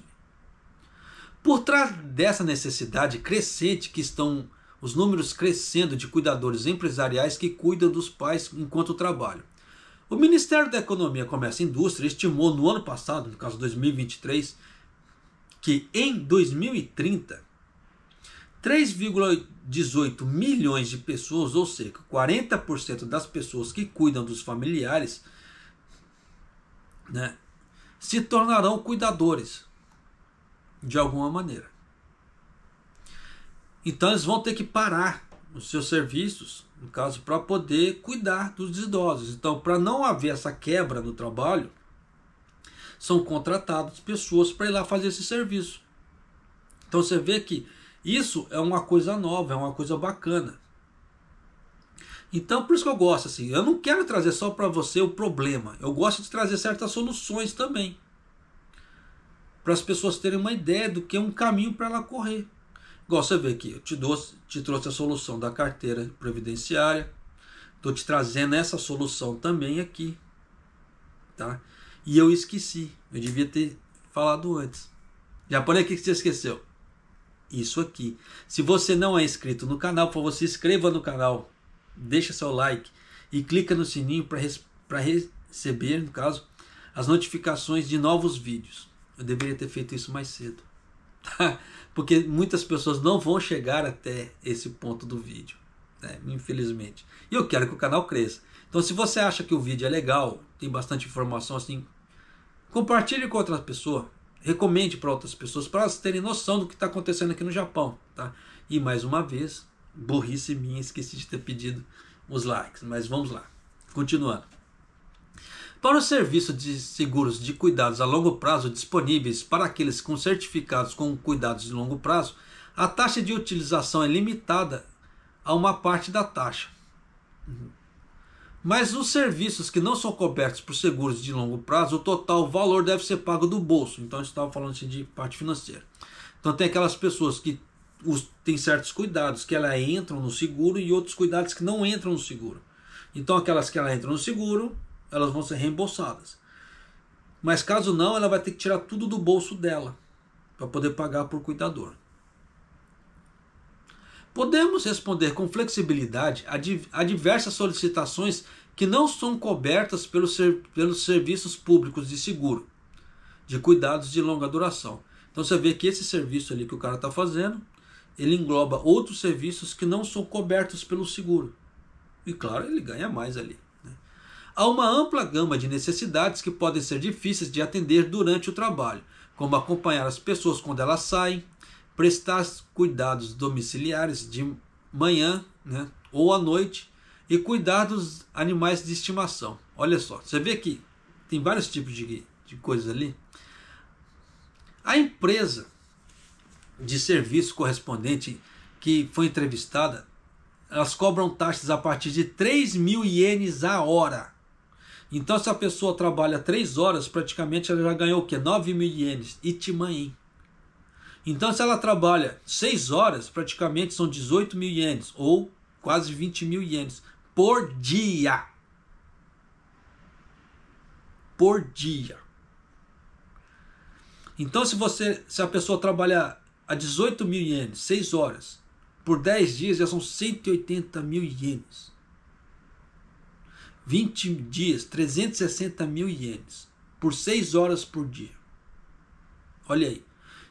Por trás dessa necessidade crescente que estão os números crescendo de cuidadores empresariais que cuidam dos pais enquanto trabalham. O Ministério da Economia, Comércio e Indústria estimou no ano passado, no caso 2023, que em 2030 3,18 milhões de pessoas, ou cerca 40% das pessoas que cuidam dos familiares, né, se tornarão cuidadores de alguma maneira. Então eles vão ter que parar os seus serviços no caso, para poder cuidar dos idosos. Então, para não haver essa quebra no trabalho, são contratadas pessoas para ir lá fazer esse serviço. Então, você vê que isso é uma coisa nova, é uma coisa bacana. Então, por isso que eu gosto assim, eu não quero trazer só para você o problema, eu gosto de trazer certas soluções também. Para as pessoas terem uma ideia do que é um caminho para ela correr. Igual você vê aqui, eu te, dou, te trouxe a solução da carteira previdenciária, estou te trazendo essa solução também aqui, tá? E eu esqueci, eu devia ter falado antes. Japonês, o que você esqueceu? Isso aqui. Se você não é inscrito no canal, por favor, se inscreva no canal, deixa seu like e clica no sininho para res, receber, no caso, as notificações de novos vídeos. Eu deveria ter feito isso mais cedo. Porque muitas pessoas não vão chegar até esse ponto do vídeo, né? infelizmente. E eu quero que o canal cresça. Então, se você acha que o vídeo é legal, tem bastante informação assim, compartilhe com outra pessoa, recomende para outras pessoas, para elas terem noção do que está acontecendo aqui no Japão, tá? E mais uma vez, burrice minha, esqueci de ter pedido os likes, mas vamos lá. Continuando. Para os serviços de seguros de cuidados a longo prazo disponíveis para aqueles com certificados com cuidados de longo prazo, a taxa de utilização é limitada a uma parte da taxa. Mas nos serviços que não são cobertos por seguros de longo prazo, o total valor deve ser pago do bolso. Então, estava falando assim, de parte financeira. Então, tem aquelas pessoas que têm certos cuidados que elas entram no seguro e outros cuidados que não entram no seguro. Então, aquelas que elas entram no seguro elas vão ser reembolsadas. Mas caso não, ela vai ter que tirar tudo do bolso dela para poder pagar por cuidador. Podemos responder com flexibilidade a, diversas solicitações que não são cobertas pelos, ser, pelos serviços públicos de seguro, de cuidados de longa duração. Então você vê que esse serviço ali que o cara está fazendo, ele engloba outros serviços que não são cobertos pelo seguro. E claro, ele ganha mais ali há uma ampla gama de necessidades que podem ser difíceis de atender durante o trabalho, como acompanhar as pessoas quando elas saem, prestar cuidados domiciliares de manhã né, ou à noite e cuidar dos animais de estimação. Olha só, você vê que tem vários tipos de, de coisas ali. A empresa de serviço correspondente que foi entrevistada, elas cobram taxas a partir de 3 mil ienes a hora. Então, se a pessoa trabalha três horas, praticamente ela já ganhou o quê? 9 mil ienes. Itimaim. Então, se ela trabalha seis horas, praticamente são 18 mil ienes, ou quase 20 mil ienes, por dia. Por dia. Então, se você, se a pessoa trabalhar a 18 mil ienes, 6 horas, por 10 dias já são 180 mil ienes. 20 dias, 360 mil ienes, por 6 horas por dia. Olha aí.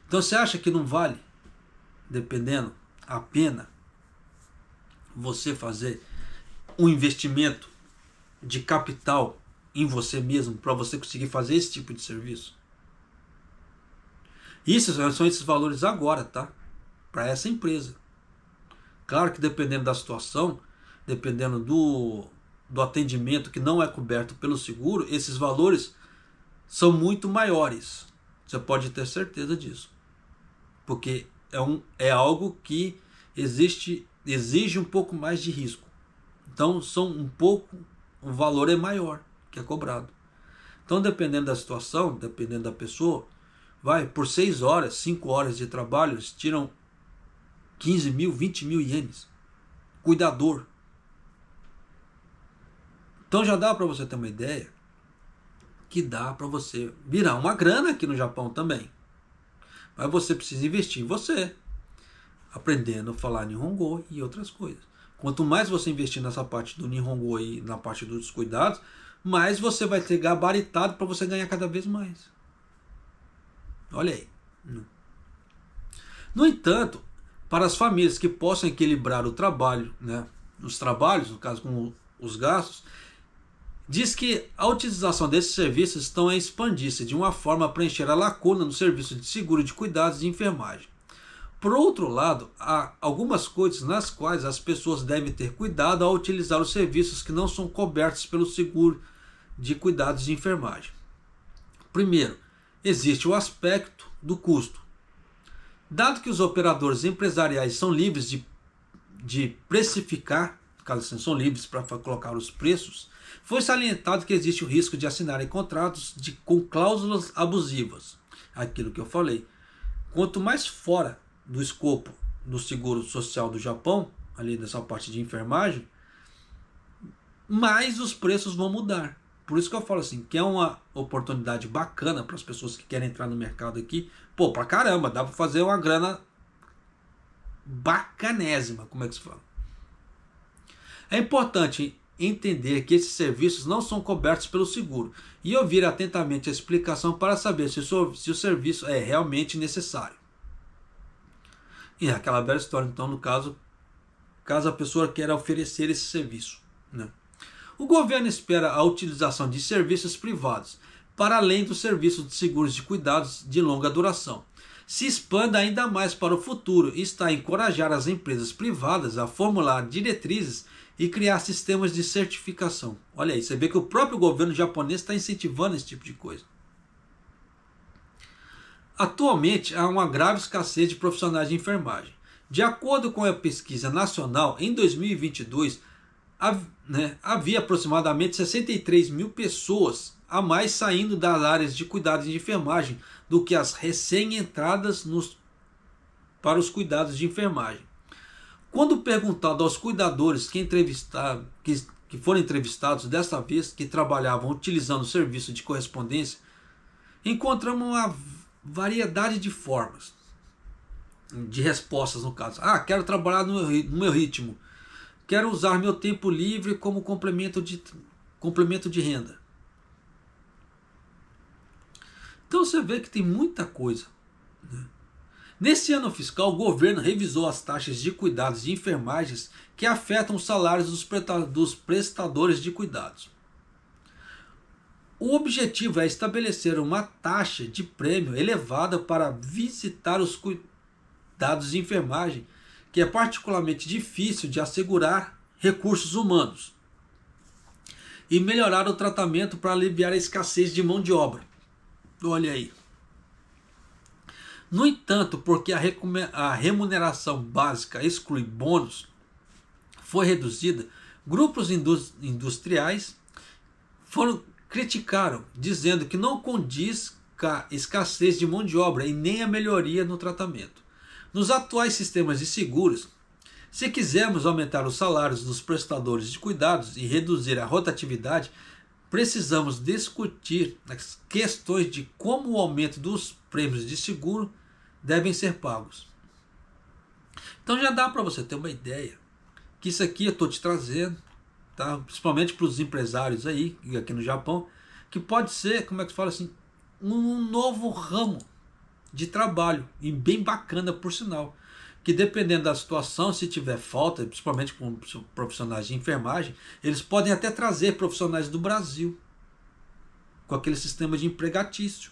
Então você acha que não vale, dependendo, a pena você fazer um investimento de capital em você mesmo para você conseguir fazer esse tipo de serviço? Isso são esses valores agora, tá? Para essa empresa. Claro que dependendo da situação, dependendo do do atendimento que não é coberto pelo seguro, esses valores são muito maiores. Você pode ter certeza disso. Porque é, um, é algo que existe, exige um pouco mais de risco. Então, são um pouco, o valor é maior que é cobrado. Então, dependendo da situação, dependendo da pessoa, vai por 6 horas, 5 horas de trabalho, eles tiram 15 mil, 20 mil ienes. Cuidador, então já dá para você ter uma ideia que dá para você virar uma grana aqui no Japão também. Mas você precisa investir em você, aprendendo a falar Nihongo e outras coisas. Quanto mais você investir nessa parte do Nihongo e na parte dos cuidados, mais você vai ser gabaritado para você ganhar cada vez mais. Olha aí. No entanto, para as famílias que possam equilibrar o trabalho, né, os trabalhos, no caso com os gastos, diz que a utilização desses serviços estão a expandir-se de uma forma a preencher a lacuna no serviço de seguro de cuidados de enfermagem. Por outro lado, há algumas coisas nas quais as pessoas devem ter cuidado ao utilizar os serviços que não são cobertos pelo seguro de cuidados de enfermagem. Primeiro, existe o aspecto do custo. Dado que os operadores empresariais são livres de, de precificar, caso são livres para colocar os preços, foi salientado que existe o risco de assinarem contratos de, com cláusulas abusivas. Aquilo que eu falei. Quanto mais fora do escopo do seguro social do Japão, ali nessa parte de enfermagem, mais os preços vão mudar. Por isso que eu falo assim, que é uma oportunidade bacana para as pessoas que querem entrar no mercado aqui. Pô, pra caramba, dá para fazer uma grana bacanésima, como é que se fala? É importante entender que esses serviços não são cobertos pelo seguro e ouvir atentamente a explicação para saber se o, seu, se o serviço é realmente necessário. E é aquela bela história, então, no caso, caso a pessoa queira oferecer esse serviço. Né? O governo espera a utilização de serviços privados, para além dos serviços de seguros de cuidados de longa duração. Se expanda ainda mais para o futuro e está a encorajar as empresas privadas a formular diretrizes e criar sistemas de certificação. Olha aí, você vê que o próprio governo japonês está incentivando esse tipo de coisa. Atualmente há uma grave escassez de profissionais de enfermagem. De acordo com a pesquisa nacional, em 2022 né, havia aproximadamente 63 mil pessoas a mais saindo das áreas de cuidados de enfermagem do que as recém-entradas para os cuidados de enfermagem. Quando perguntado aos cuidadores que, que, que foram entrevistados desta vez, que trabalhavam utilizando o serviço de correspondência, encontramos uma variedade de formas, de respostas no caso. Ah, quero trabalhar no meu, no meu ritmo. Quero usar meu tempo livre como complemento de, complemento de renda. Então você vê que tem muita coisa. Neste ano fiscal, o governo revisou as taxas de cuidados de enfermagens que afetam os salários dos prestadores de cuidados. O objetivo é estabelecer uma taxa de prêmio elevada para visitar os cuidados de enfermagem, que é particularmente difícil de assegurar recursos humanos, e melhorar o tratamento para aliviar a escassez de mão de obra. Olha aí. No entanto, porque a remuneração básica exclui bônus, foi reduzida, grupos industriais foram criticaram, dizendo que não condiz com a escassez de mão de obra e nem a melhoria no tratamento. Nos atuais sistemas de seguros, se quisermos aumentar os salários dos prestadores de cuidados e reduzir a rotatividade, precisamos discutir as questões de como o aumento dos prêmios de seguro devem ser pagos. Então já dá para você ter uma ideia que isso aqui eu estou te trazendo, tá? principalmente para os empresários aí, aqui no Japão, que pode ser, como é que se fala assim, um novo ramo de trabalho, e bem bacana por sinal que dependendo da situação, se tiver falta, principalmente com profissionais de enfermagem, eles podem até trazer profissionais do Brasil com aquele sistema de empregatício.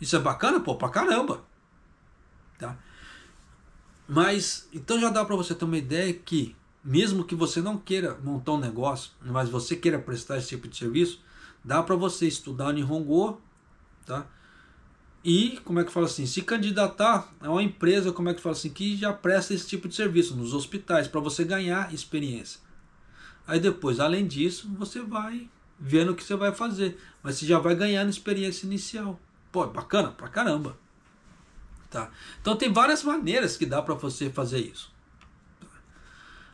Isso é bacana, pô, pra caramba. Tá? Mas então já dá para você ter uma ideia que mesmo que você não queira montar um negócio, mas você queira prestar esse tipo de serviço, dá para você estudar em Hongo, tá? e, como é que fala assim, se candidatar a uma empresa, como é que fala assim, que já presta esse tipo de serviço nos hospitais, para você ganhar experiência. Aí depois, além disso, você vai vendo o que você vai fazer, mas você já vai ganhando experiência inicial. Pô, é bacana pra caramba. Tá? Então tem várias maneiras que dá para você fazer isso.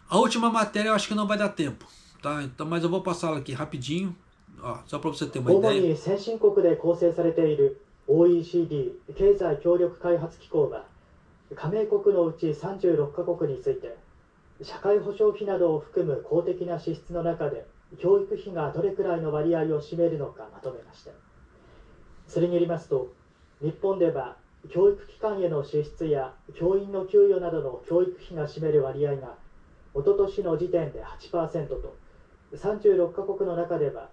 A última matéria eu acho que não vai dar tempo, tá? Então, mas eu vou passar aqui rapidinho, ó, só para você ter uma ideia. OECD 経済協力開発機構は加盟国のうち36カ国について社会保障費などを含む公的な支出の中で教育費がどれくらいの割合を占めるのかまとめましたそれによりますと日本では教育機関への支出や教員の給与などの教育費が占める割合がおととしの時点で8%と36カ国の中では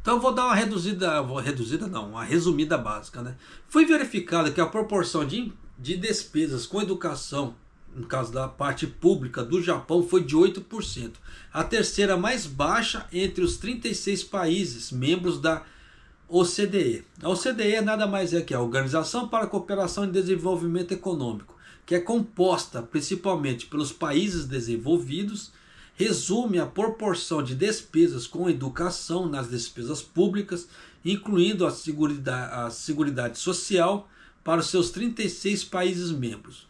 Então vou dar uma reduzida, vou, reduzida não, uma resumida básica, né? Foi verificado que a proporção de, de despesas com educação, no caso da parte pública do Japão, foi de 8%, a terceira mais baixa entre os 36 países membros da OCDE. A OCDE nada mais é que a Organização para a Cooperação e Desenvolvimento Econômico que é composta principalmente pelos países desenvolvidos, resume a proporção de despesas com educação nas despesas públicas, incluindo a Seguridade, a seguridade Social, para os seus 36 países membros.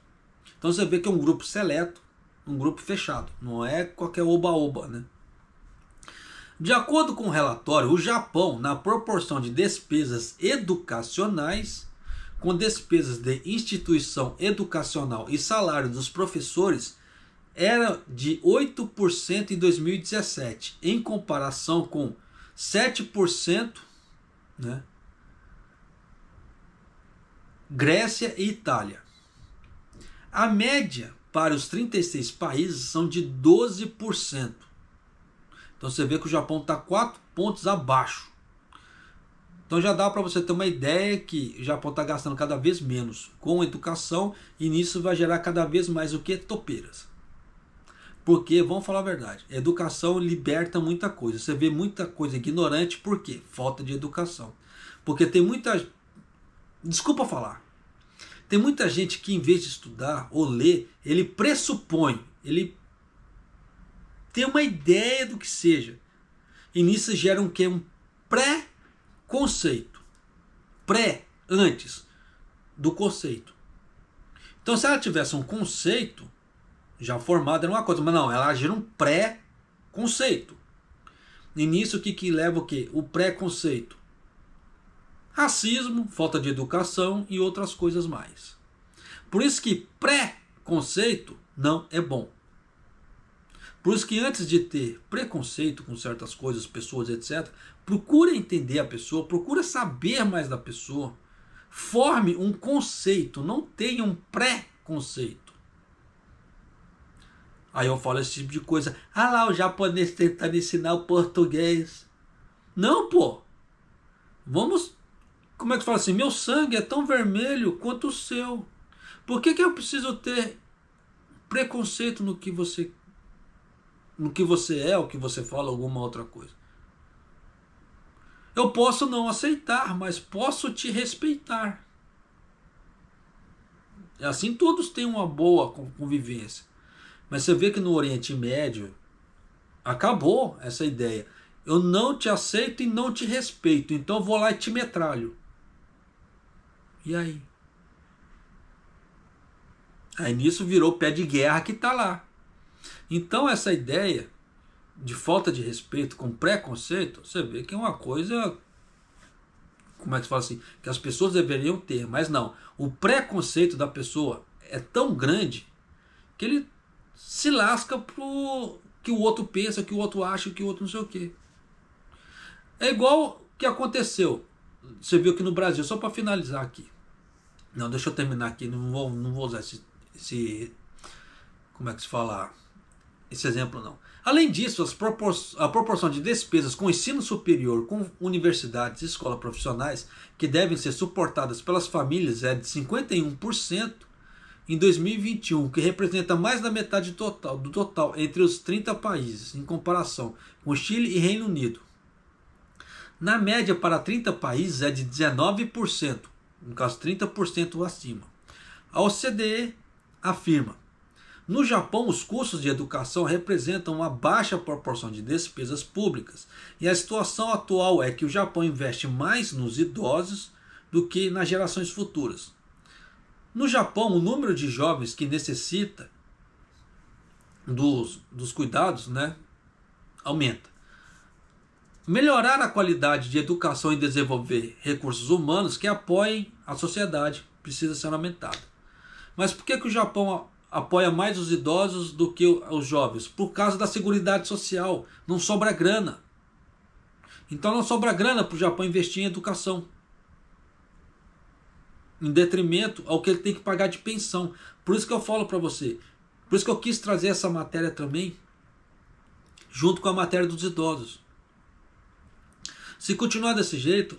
Então você vê que é um grupo seleto, um grupo fechado, não é qualquer oba-oba, né? De acordo com o relatório, o Japão, na proporção de despesas educacionais, com despesas de instituição educacional e salário dos professores, era de 8% em 2017, em comparação com 7%, né? Grécia e Itália. A média para os 36 países são de 12%. Então você vê que o Japão está 4 pontos abaixo. Então já dá para você ter uma ideia que o Japão está gastando cada vez menos com educação e nisso vai gerar cada vez mais o que? Topeiras. Porque, vamos falar a verdade, educação liberta muita coisa. Você vê muita coisa ignorante, por quê? Falta de educação. Porque tem muita. Desculpa falar. Tem muita gente que, em vez de estudar ou ler, ele pressupõe, ele tem uma ideia do que seja. E nisso gera um que? Um pré conceito. Pré, antes do conceito. Então, se ela tivesse um conceito já formado, era uma coisa, mas não, ela gera um pré-conceito. E nisso, o que, que leva o quê? O pré-conceito. Racismo, falta de educação e outras coisas mais. Por isso que pré-conceito não é bom. Por isso que antes de ter preconceito com certas coisas, pessoas, etc., Procura entender a pessoa, procura saber mais da pessoa. Forme um conceito, não tenha um pré-conceito. Aí eu falo esse tipo de coisa. Ah lá, o japonês tentando ensinar o português. Não, pô. Vamos. Como é que fala assim? Meu sangue é tão vermelho quanto o seu. Por que, que eu preciso ter preconceito no que você no que você é, o que você fala, alguma outra coisa? Eu posso não aceitar, mas posso te respeitar. É assim todos têm uma boa convivência. Mas você vê que no Oriente Médio acabou essa ideia. Eu não te aceito e não te respeito, então eu vou lá e te metralho. E aí? Aí nisso virou pé de guerra que está lá. Então essa ideia de falta de respeito, com preconceito, você vê que é uma coisa. Como é que se fala assim? Que as pessoas deveriam ter, mas não. O preconceito da pessoa é tão grande que ele se lasca pro que o outro pensa, que o outro acha, que o outro não sei o quê. É igual que aconteceu. Você viu que no Brasil, só para finalizar aqui. Não, deixa eu terminar aqui, não vou, não vou usar esse, esse. Como é que se fala? Esse exemplo não. Além disso, propor a proporção de despesas com ensino superior, com universidades e escolas profissionais, que devem ser suportadas pelas famílias, é de 51% em 2021, que representa mais da metade total, do total entre os 30 países, em comparação com Chile e Reino Unido. Na média, para 30 países, é de 19%, no caso, 30% acima. A OCDE afirma no Japão, os custos de educação representam uma baixa proporção de despesas públicas, e a situação atual é que o Japão investe mais nos idosos do que nas gerações futuras. No Japão, o número de jovens que necessita dos, dos cuidados né, aumenta. Melhorar a qualidade de educação e desenvolver recursos humanos que apoiem a sociedade precisa ser aumentado. Mas por que, que o Japão apoia mais os idosos do que os jovens, por causa da segurança Social. Não sobra grana. Então não sobra grana para o Japão investir em educação. Em detrimento ao que ele tem que pagar de pensão. Por isso que eu falo para você. Por isso que eu quis trazer essa matéria também, junto com a matéria dos idosos. Se continuar desse jeito,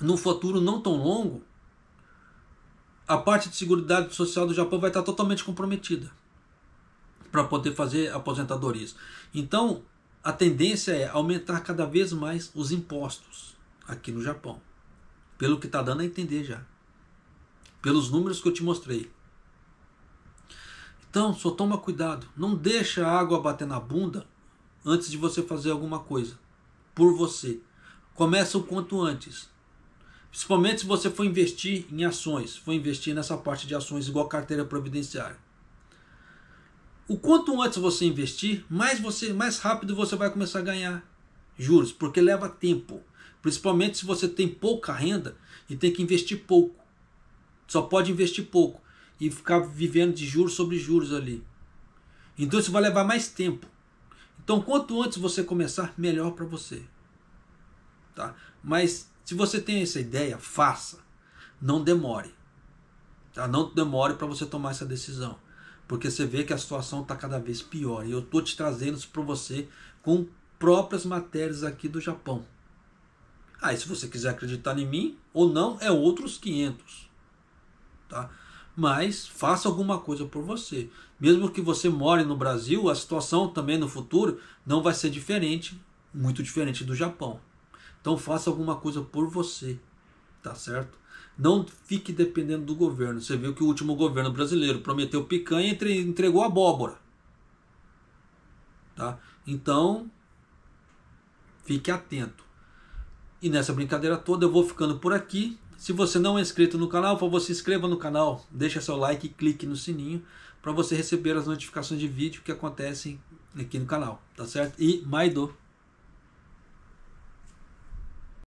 num futuro não tão longo, a parte de Seguridade Social do Japão vai estar totalmente comprometida para poder fazer aposentadorias. Então, a tendência é aumentar cada vez mais os impostos aqui no Japão. Pelo que está dando a entender já. Pelos números que eu te mostrei. Então, só toma cuidado. Não deixa a água bater na bunda antes de você fazer alguma coisa. Por você. Começa o quanto antes. Principalmente se você for investir em ações, for investir nessa parte de ações igual carteira providenciária. O quanto antes você investir, mais você, mais rápido você vai começar a ganhar juros, porque leva tempo. Principalmente se você tem pouca renda e tem que investir pouco. Só pode investir pouco e ficar vivendo de juros sobre juros ali. Então isso vai levar mais tempo. Então quanto antes você começar, melhor para você. Tá? Mas se você tem essa ideia, faça. Não demore. Tá? Não demore para você tomar essa decisão. Porque você vê que a situação está cada vez pior. E eu estou te trazendo isso para você com próprias matérias aqui do Japão. Aí, ah, se você quiser acreditar em mim ou não, é outros 500. Tá? Mas faça alguma coisa por você. Mesmo que você more no Brasil, a situação também no futuro não vai ser diferente, muito diferente do Japão. Então faça alguma coisa por você, tá certo? Não fique dependendo do governo. Você viu que o último governo brasileiro prometeu picanha e entregou abóbora. Tá? Então, fique atento. E nessa brincadeira toda eu vou ficando por aqui. Se você não é inscrito no canal, por favor, se inscreva no canal, deixa seu like e clique no sininho para você receber as notificações de vídeo que acontecem aqui no canal, tá certo? E Maido!